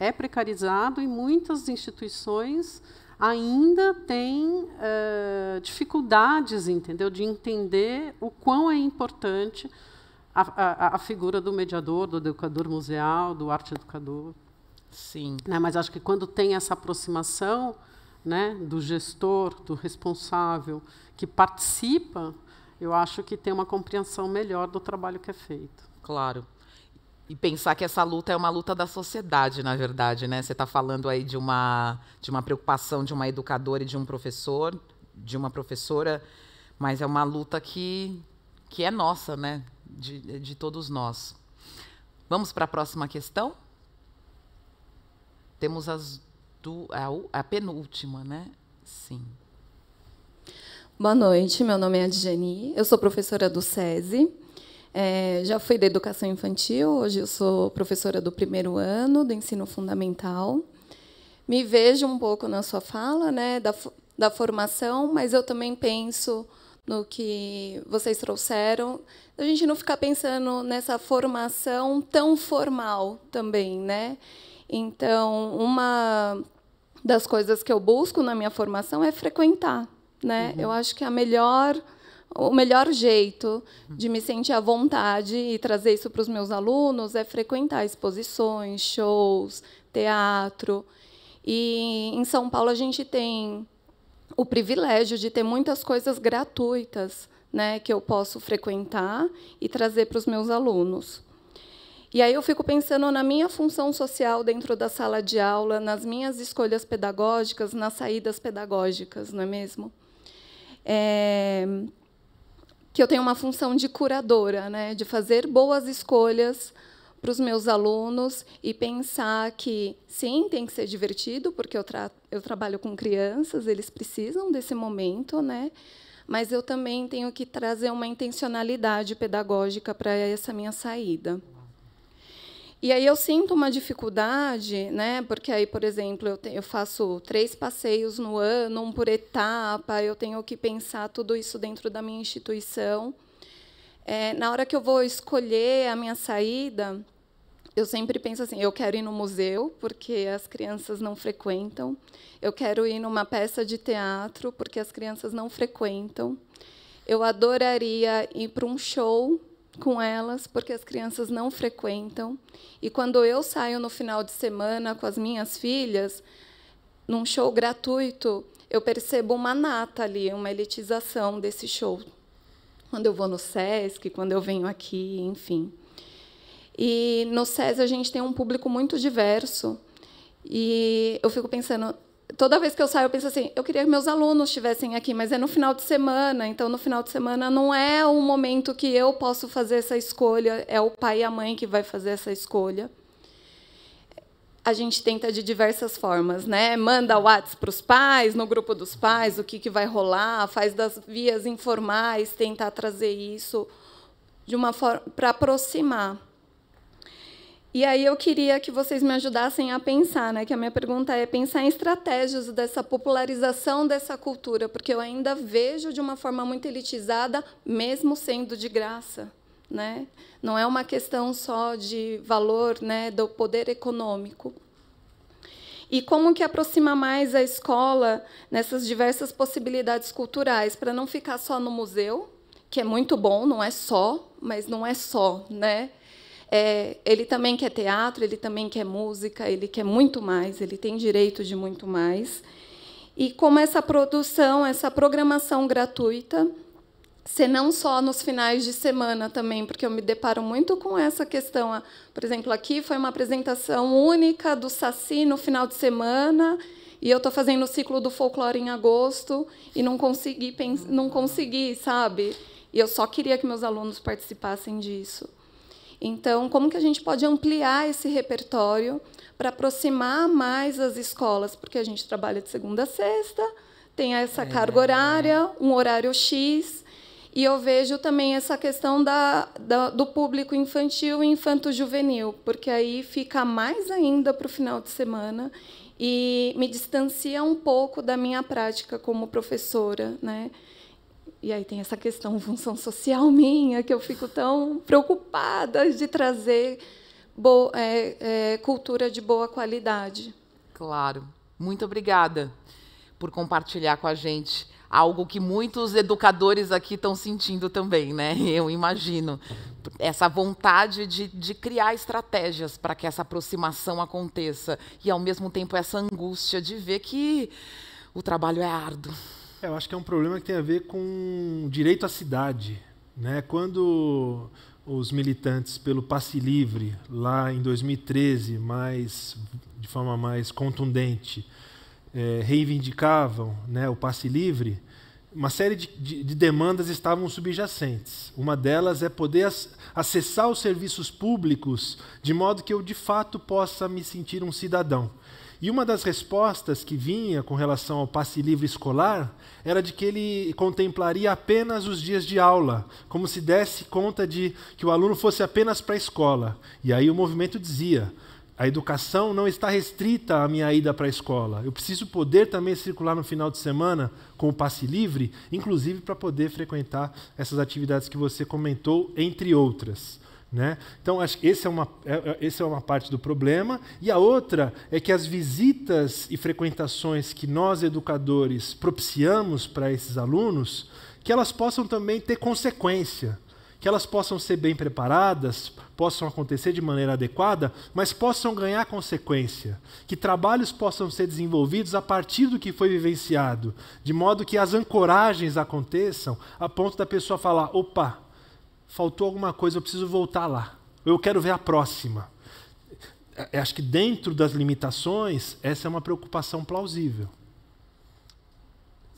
É precarizado e muitas instituições ainda têm é, dificuldades, entendeu, de entender o quão é importante a, a, a figura do mediador, do educador museal, do arte educador. Sim. Né? Mas acho que quando tem essa aproximação né, do gestor, do responsável, que participa, eu acho que tem uma compreensão melhor do trabalho que é feito. Claro. E pensar que essa luta é uma luta da sociedade, na verdade, né? Você está falando aí de uma, de uma preocupação de uma educadora e de um professor, de uma professora, mas é uma luta que, que é nossa, né? de, de todos nós. Vamos para a próxima questão? Temos as do, a, a penúltima, né? Sim. Boa noite, meu nome é Adjani, eu sou professora do SESI. É, já fui da educação infantil, hoje eu sou professora do primeiro ano do ensino fundamental. Me vejo um pouco na sua fala né, da, da formação, mas eu também penso no que vocês trouxeram, a gente não ficar pensando nessa formação tão formal também, né? Então, uma das coisas que eu busco na minha formação é frequentar, né? Uhum. Eu acho que a melhor o melhor jeito de me sentir à vontade e trazer isso para os meus alunos é frequentar exposições, shows, teatro. E em São Paulo a gente tem o privilégio de ter muitas coisas gratuitas né, que eu posso frequentar e trazer para os meus alunos. E aí eu fico pensando na minha função social dentro da sala de aula, nas minhas escolhas pedagógicas, nas saídas pedagógicas, não é mesmo? É... Que eu tenho uma função de curadora, né, de fazer boas escolhas para os meus alunos e pensar que, sim, tem que ser divertido, porque eu, tra eu trabalho com crianças, eles precisam desse momento, né? mas eu também tenho que trazer uma intencionalidade pedagógica para essa minha saída. E aí eu sinto uma dificuldade, né? Porque aí, por exemplo, eu, eu, faço três passeios no ano, um por etapa, eu tenho que pensar tudo isso dentro da minha instituição. É, na hora que eu vou escolher a minha saída, eu sempre penso assim, eu quero ir no museu porque as crianças não frequentam, eu quero ir numa peça de teatro porque as crianças não frequentam, eu adoraria ir para um show com elas porque as crianças não frequentam e quando eu saio no final de semana com as minhas filhas num show gratuito eu percebo uma nata ali, uma elitização desse show. Quando eu vou no SESC, quando eu venho aqui, enfim. E no SES a gente tem um público muito diverso. E eu fico pensando, toda vez que eu saio, eu penso assim: eu queria que meus alunos estivessem aqui, mas é no final de semana. Então, no final de semana não é o momento que eu posso fazer essa escolha, é o pai e a mãe que vai fazer essa escolha. A gente tenta de diversas formas, né? Manda WhatsApp para os pais, no grupo dos pais, o que, que vai rolar, faz das vias informais, tentar trazer isso de uma forma para aproximar. E aí eu queria que vocês me ajudassem a pensar, né? Que a minha pergunta é pensar em estratégias dessa popularização dessa cultura, porque eu ainda vejo de uma forma muito elitizada, mesmo sendo de graça, né? Não é uma questão só de valor, né, do poder econômico. E como que aproxima mais a escola nessas diversas possibilidades culturais para não ficar só no museu, que é muito bom, não é só, mas não é só, né? É, ele também quer teatro, ele também quer música, ele quer muito mais, ele tem direito de muito mais. E como essa produção, essa programação gratuita, se não só nos finais de semana também, porque eu me deparo muito com essa questão. Por exemplo, aqui foi uma apresentação única do Saci no final de semana, e eu estou fazendo o ciclo do folclore em agosto, e não consegui, não consegui, sabe? E eu só queria que meus alunos participassem disso. Então, como que a gente pode ampliar esse repertório para aproximar mais as escolas? Porque a gente trabalha de segunda a sexta, tem essa é. carga horária, um horário X. E eu vejo também essa questão da, da do público infantil e infanto-juvenil, porque aí fica mais ainda para o final de semana e me distancia um pouco da minha prática como professora, né? E aí tem essa questão função social <laughs> minha, que eu fico tão preocupada de trazer é, é, cultura de boa qualidade. Claro. Muito obrigada por compartilhar com a gente algo que muitos educadores aqui estão sentindo também, né? <laughs> Eu imagino. Essa vontade de, de criar estratégias para que essa aproximação aconteça. E, ao mesmo tempo, essa angústia de ver que o trabalho é árduo é, eu acho que é um problema que tem a ver com direito à cidade. Né? Quando os militantes pelo passe livre, lá em 2013, mais, de forma mais contundente, é, reivindicavam né, o passe livre, uma série de, de, de, demandas estavam subjacentes. Uma delas é poder acessar os serviços públicos de modo que eu de fato possa me sentir um cidadão. E uma das respostas que vinha com relação ao passe livre escolar era de que ele contemplaria apenas os dias de aula, como se desse conta de que o aluno fosse apenas para a escola. E aí o movimento dizia: a educação não está restrita à minha ida para a escola. Eu preciso poder também circular no final de semana com o passe livre, inclusive para poder frequentar essas atividades que você comentou, entre outras. Né? Então, acho que essa é, uma, é, é, essa é uma parte do problema. E a outra é que as visitas e frequentações que nós, educadores, propiciamos para esses alunos, que elas possam também ter consequência, que elas possam ser bem preparadas, possam acontecer de maneira adequada, mas possam ganhar consequência, que trabalhos possam ser desenvolvidos a partir do que foi vivenciado, de modo que as ancoragens aconteçam a ponto da pessoa falar: opa, faltou alguma coisa, eu preciso voltar lá. Eu quero ver a próxima. É, é, acho que dentro das limitações, essa é uma preocupação plausível.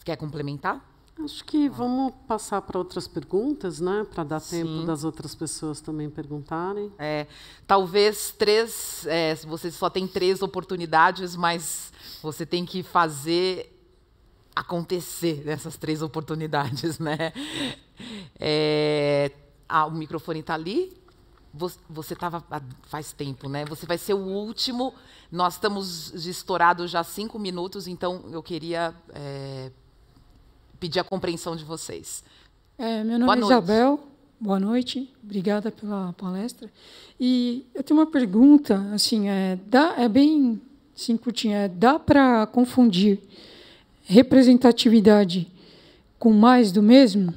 Quer complementar? Acho que tá. vamos passar para outras perguntas, né? Para dar Sim. tempo das outras pessoas também perguntarem. É, talvez três. É, você só tem três oportunidades, mas você tem que fazer acontecer nessas três oportunidades, <laughs> né? É, ah, o microfone está ali, você estava faz tempo, né? Você vai ser o último. Nós estamos estourados já cinco minutos, então eu queria é, pedir a compreensão de vocês. É, meu nome Boa é noite. Isabel. Boa noite. Obrigada pela palestra. E eu tenho uma pergunta, assim, é, dá, é bem sim, curtinha. É, dá para confundir representatividade com mais do mesmo?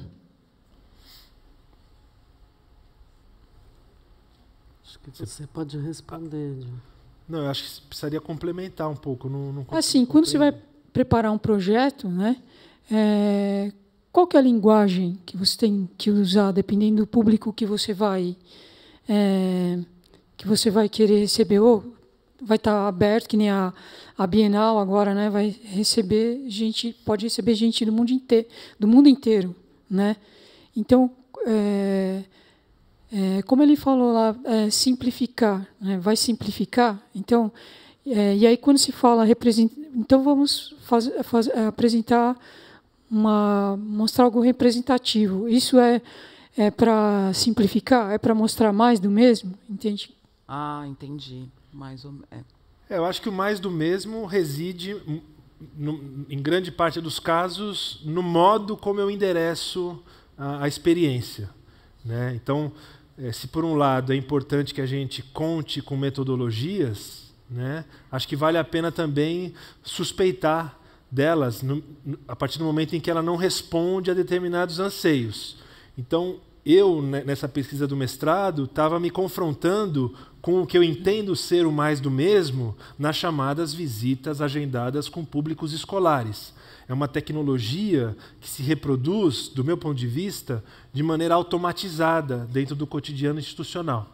que você pode responder. Não, eu acho que precisaria complementar um pouco. Não, não assim, quando você vai preparar um projeto, né, é, qual que é a linguagem que você tem que usar, dependendo do público que você vai é, que você vai querer receber ou vai estar tá aberto, que nem a, a Bienal agora, né, vai receber gente, pode receber gente do mundo inteiro, do mundo inteiro, né? Então, é, é, como ele falou lá, é, simplificar, né? vai simplificar. Então, é, e aí quando se fala então vamos faz, faz, é, apresentar uma, mostrar algo representativo. Isso é, é para simplificar, é para mostrar mais do mesmo, entende? Ah, entendi. Mais ou é. é. Eu acho que o mais do mesmo reside, hum, no, em grande parte dos casos, no modo como eu endereço a, a experiência. Né? Então, é, se por um lado é importante que a gente conte com metodologias, né, acho que vale a pena também suspeitar delas no, a partir do momento em que ela não responde a determinados anseios. Então, eu, né, nessa pesquisa do mestrado, estava me confrontando com o que eu entendo ser o mais do mesmo nas chamadas visitas agendadas com públicos escolares é uma tecnologia que se reproduz, do meu ponto de vista, de maneira automatizada dentro do cotidiano institucional.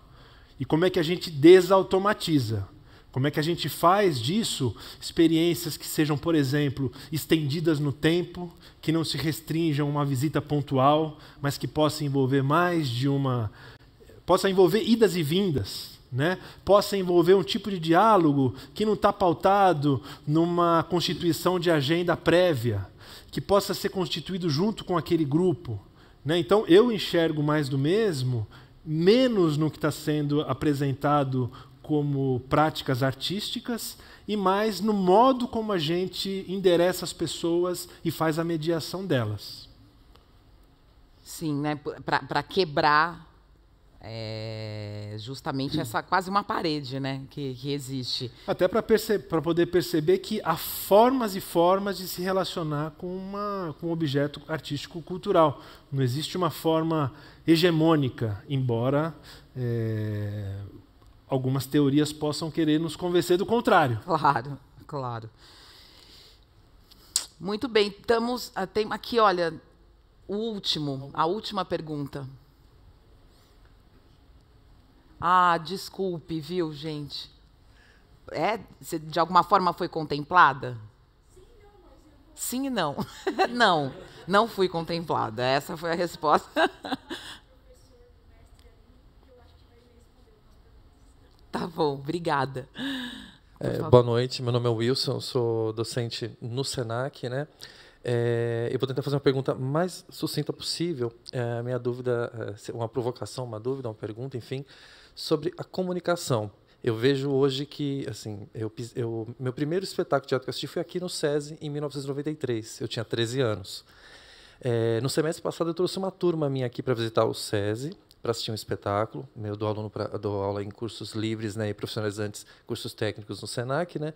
E como é que a gente desautomatiza? Como é que a gente faz disso experiências que sejam, por exemplo, estendidas no tempo, que não se restringam a uma visita pontual, mas que possa envolver mais de uma. possa envolver idas e vindas, né? possa envolver um tipo de diálogo que não está pautado numa constituição de agenda prévia, que possa ser constituído junto com aquele grupo. Né? Então, eu enxergo mais do mesmo, menos no que está sendo apresentado como práticas artísticas e mais no modo como a gente endereça as pessoas e faz a mediação delas. Sim, né? para quebrar é justamente hum. essa quase uma parede né, que, que existe. Até para perce poder perceber que há formas e formas de se relacionar com, uma, com um objeto artístico cultural. Não existe uma forma hegemônica, embora é, algumas teorias possam querer nos convencer do contrário. Claro, claro. Muito bem, estamos. Ah, tem aqui, olha, o último, a última pergunta. Ah, desculpe, viu, gente? É, você de alguma forma foi contemplada? Sim e não. <laughs> não, não fui contemplada. Essa foi a resposta. <laughs> tá bom, obrigada. É, boa noite, meu nome é Wilson, sou docente no SENAC, né? É, eu vou tentar fazer uma pergunta mais sucinta possível. É, minha dúvida, é, uma provocação, uma dúvida, uma pergunta, enfim, sobre a comunicação. Eu vejo hoje que, assim, eu, eu, meu primeiro espetáculo de teatro que eu assisti foi aqui no SESI, em 1993. Eu tinha 13 anos. É, no semestre passado, eu trouxe uma turma minha aqui para visitar o SESI, para assistir um espetáculo. Eu dou, aluno pra, dou aula em cursos livres né, e profissionalizantes, cursos técnicos no SENAC. Né?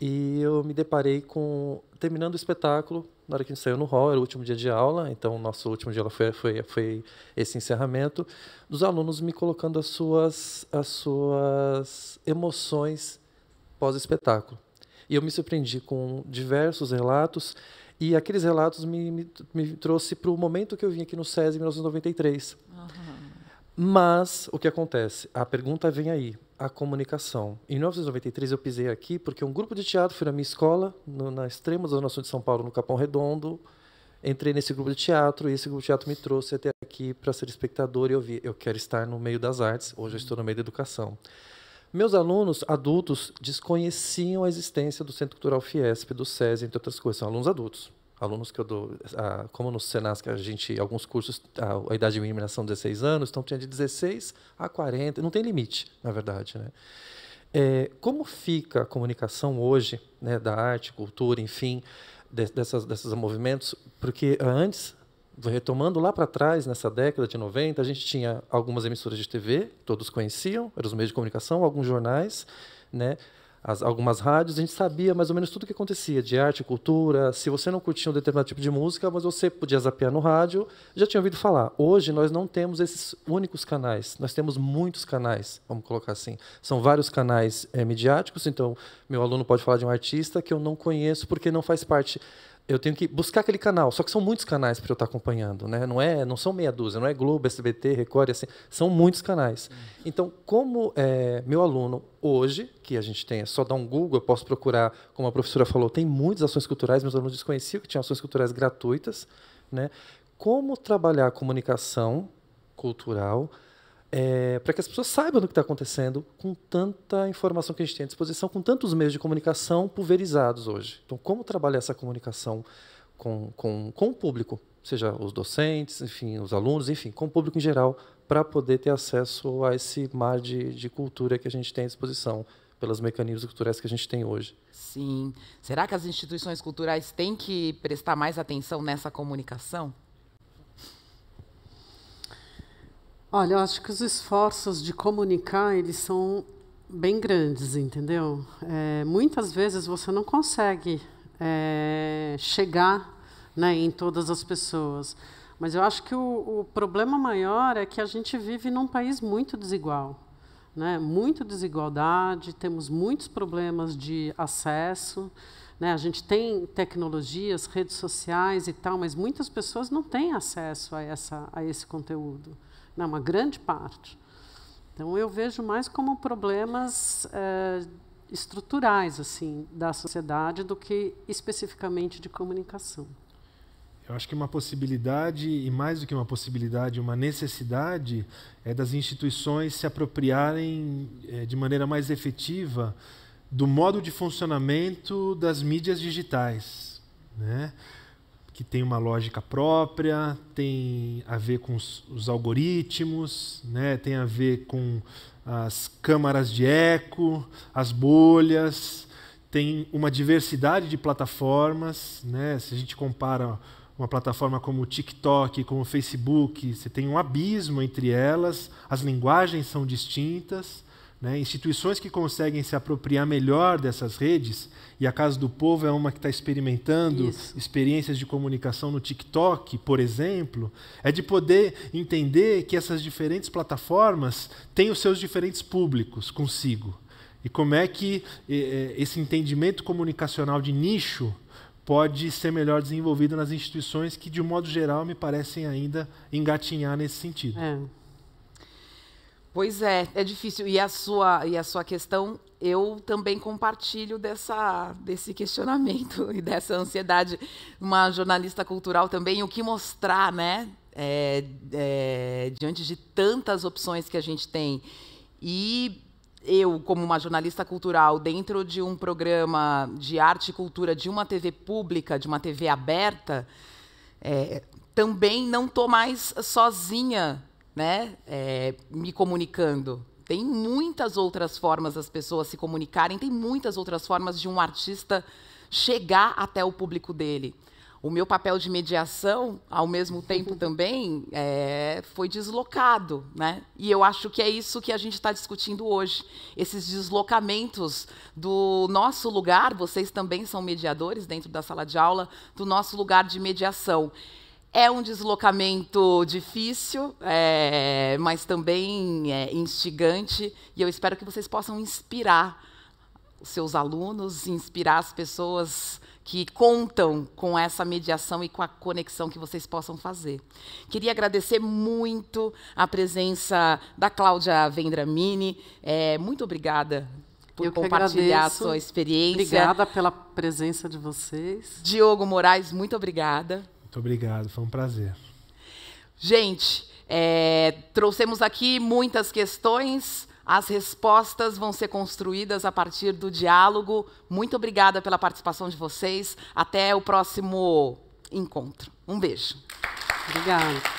E eu me deparei com. Terminando o espetáculo, na hora que a gente saiu no hall, era o último dia de aula, então o nosso último dia foi, foi, foi esse encerramento, dos alunos me colocando as suas, as suas emoções pós-espetáculo. E eu me surpreendi com diversos relatos, e aqueles relatos me, me, me trouxe para o momento que eu vim aqui no SESI em 1993. Uhum. Mas o que acontece? A pergunta vem aí a comunicação. Em 1993 eu pisei aqui porque um grupo de teatro foi na minha escola, no, na extrema zona sul de São Paulo, no Capão Redondo. Entrei nesse grupo de teatro e esse grupo de teatro me trouxe até aqui para ser espectador e eu vi, eu quero estar no meio das artes, hoje eu estou no meio da educação. Meus alunos adultos desconheciam a existência do Centro Cultural Fiesp, do SESI, entre outras coisas, são alunos adultos alunos que eu dou, ah, como no Senasc, a gente, alguns cursos, a, ah, a idade mínima são 16 anos, então tinha de 16 a 40, não tem limite, na verdade. Né? É, como fica a comunicação hoje, né, da arte, cultura, enfim, de, dessas, desses movimentos? Porque antes, retomando lá para trás, nessa década de 90, a gente tinha algumas emissoras de TV, todos conheciam, eram os meios de comunicação, alguns jornais, né? as, algumas rádios, a gente sabia mais ou menos tudo o que acontecia de arte, cultura. Se você não curtia um determinado tipo de música, mas você podia zapear no rádio, já tinha ouvido falar. Hoje nós não temos esses únicos canais, nós temos muitos canais, vamos colocar assim. São vários canais é, midiáticos, então meu aluno pode falar de um artista que eu não conheço porque não faz parte eu tenho que buscar aquele canal. Só que são muitos canais para eu estar tá acompanhando, né? Não é, não são meia dúzia, não é Globo, SBT, Record, assim, são muitos canais. Uhum. Então, como é, meu aluno hoje, que a gente tem, é só dar um Google, eu posso procurar, como a professora falou, tem muitas ações culturais, meus alunos desconheciam que tinha ações culturais gratuitas, né? Como trabalhar a comunicação cultural é, para que as pessoas saibam do que está acontecendo com tanta informação que a gente tem à disposição, com tantos meios de comunicação pulverizados hoje. Então, como trabalhar essa comunicação com, com, com o público, seja os docentes, enfim, os alunos, enfim, com o público em geral, para poder ter acesso a esse mar de, de cultura que a gente tem à disposição pelos mecanismos culturais que a gente tem hoje. Sim. Será que as instituições culturais têm que prestar mais atenção nessa comunicação? Olha, eu acho que os esforços de comunicar, eles são bem grandes, entendeu? É, muitas vezes você não consegue é, chegar né, em todas as pessoas. Mas eu acho que o, o, problema maior é que a gente vive num país muito desigual. Né? Muito desigualdade, temos muitos problemas de acesso. Né? A gente tem tecnologias, redes sociais e tal, mas muitas pessoas não têm acesso a, essa, a esse conteúdo. Não, né, uma grande parte. Então, eu vejo mais como problemas é, estruturais assim da sociedade do que especificamente de comunicação. Eu acho que uma possibilidade, e mais do que uma possibilidade, uma necessidade, é das instituições se apropriarem é, de maneira mais efetiva do modo de funcionamento das mídias digitais. Né? que tem uma lógica própria, tem a ver com os, os algoritmos, né? tem a ver com as câmaras de eco, as bolhas, tem uma diversidade de plataformas. Né? Se a gente compara uma plataforma como o TikTok, como o Facebook, você tem um abismo entre elas, as linguagens são distintas. Né? Instituições que conseguem se apropriar melhor dessas redes, e a Casa do Povo é uma que está experimentando Isso. experiências de comunicação no TikTok, por exemplo, é de poder entender que essas diferentes plataformas têm os seus diferentes públicos consigo. E como é que eh, esse entendimento comunicacional de nicho pode ser melhor desenvolvido nas instituições que, de um modo geral, me parecem ainda engatinhar nesse sentido. É. Pois é, é difícil. E a sua, e a sua questão, eu também compartilho dessa, desse questionamento <laughs> e dessa ansiedade. Uma jornalista cultural também, o que mostrar, né? É, é, diante de tantas opções que a gente tem. E eu, como uma jornalista cultural, dentro de um programa de arte e cultura de uma TV pública, de uma TV aberta, é, também não estou mais sozinha né, é, me comunicando. Tem muitas outras formas das pessoas se comunicarem, tem muitas outras formas de um artista chegar até o público dele. O meu papel de mediação, ao mesmo tempo <laughs> também, é, foi deslocado. Né? E eu acho que é isso que a gente está discutindo hoje. Esses deslocamentos do nosso lugar, vocês também são mediadores dentro da sala de aula, do nosso lugar de mediação. É um deslocamento difícil, é, mas também é instigante, e eu espero que vocês possam inspirar os seus alunos, inspirar as pessoas que contam com essa mediação e com a conexão que vocês possam fazer. Queria agradecer muito a presença da Cláudia Vendramini. É, muito obrigada por Eu compartilhar a sua experiência. Obrigada pela presença de vocês. Diogo Moraes, muito obrigada. Muito obrigado, foi um prazer. Gente, é, trouxemos aqui muitas questões. As respostas vão ser construídas a partir do diálogo. Muito obrigada pela participação de vocês. Até o próximo encontro. Um beijo. Obrigada.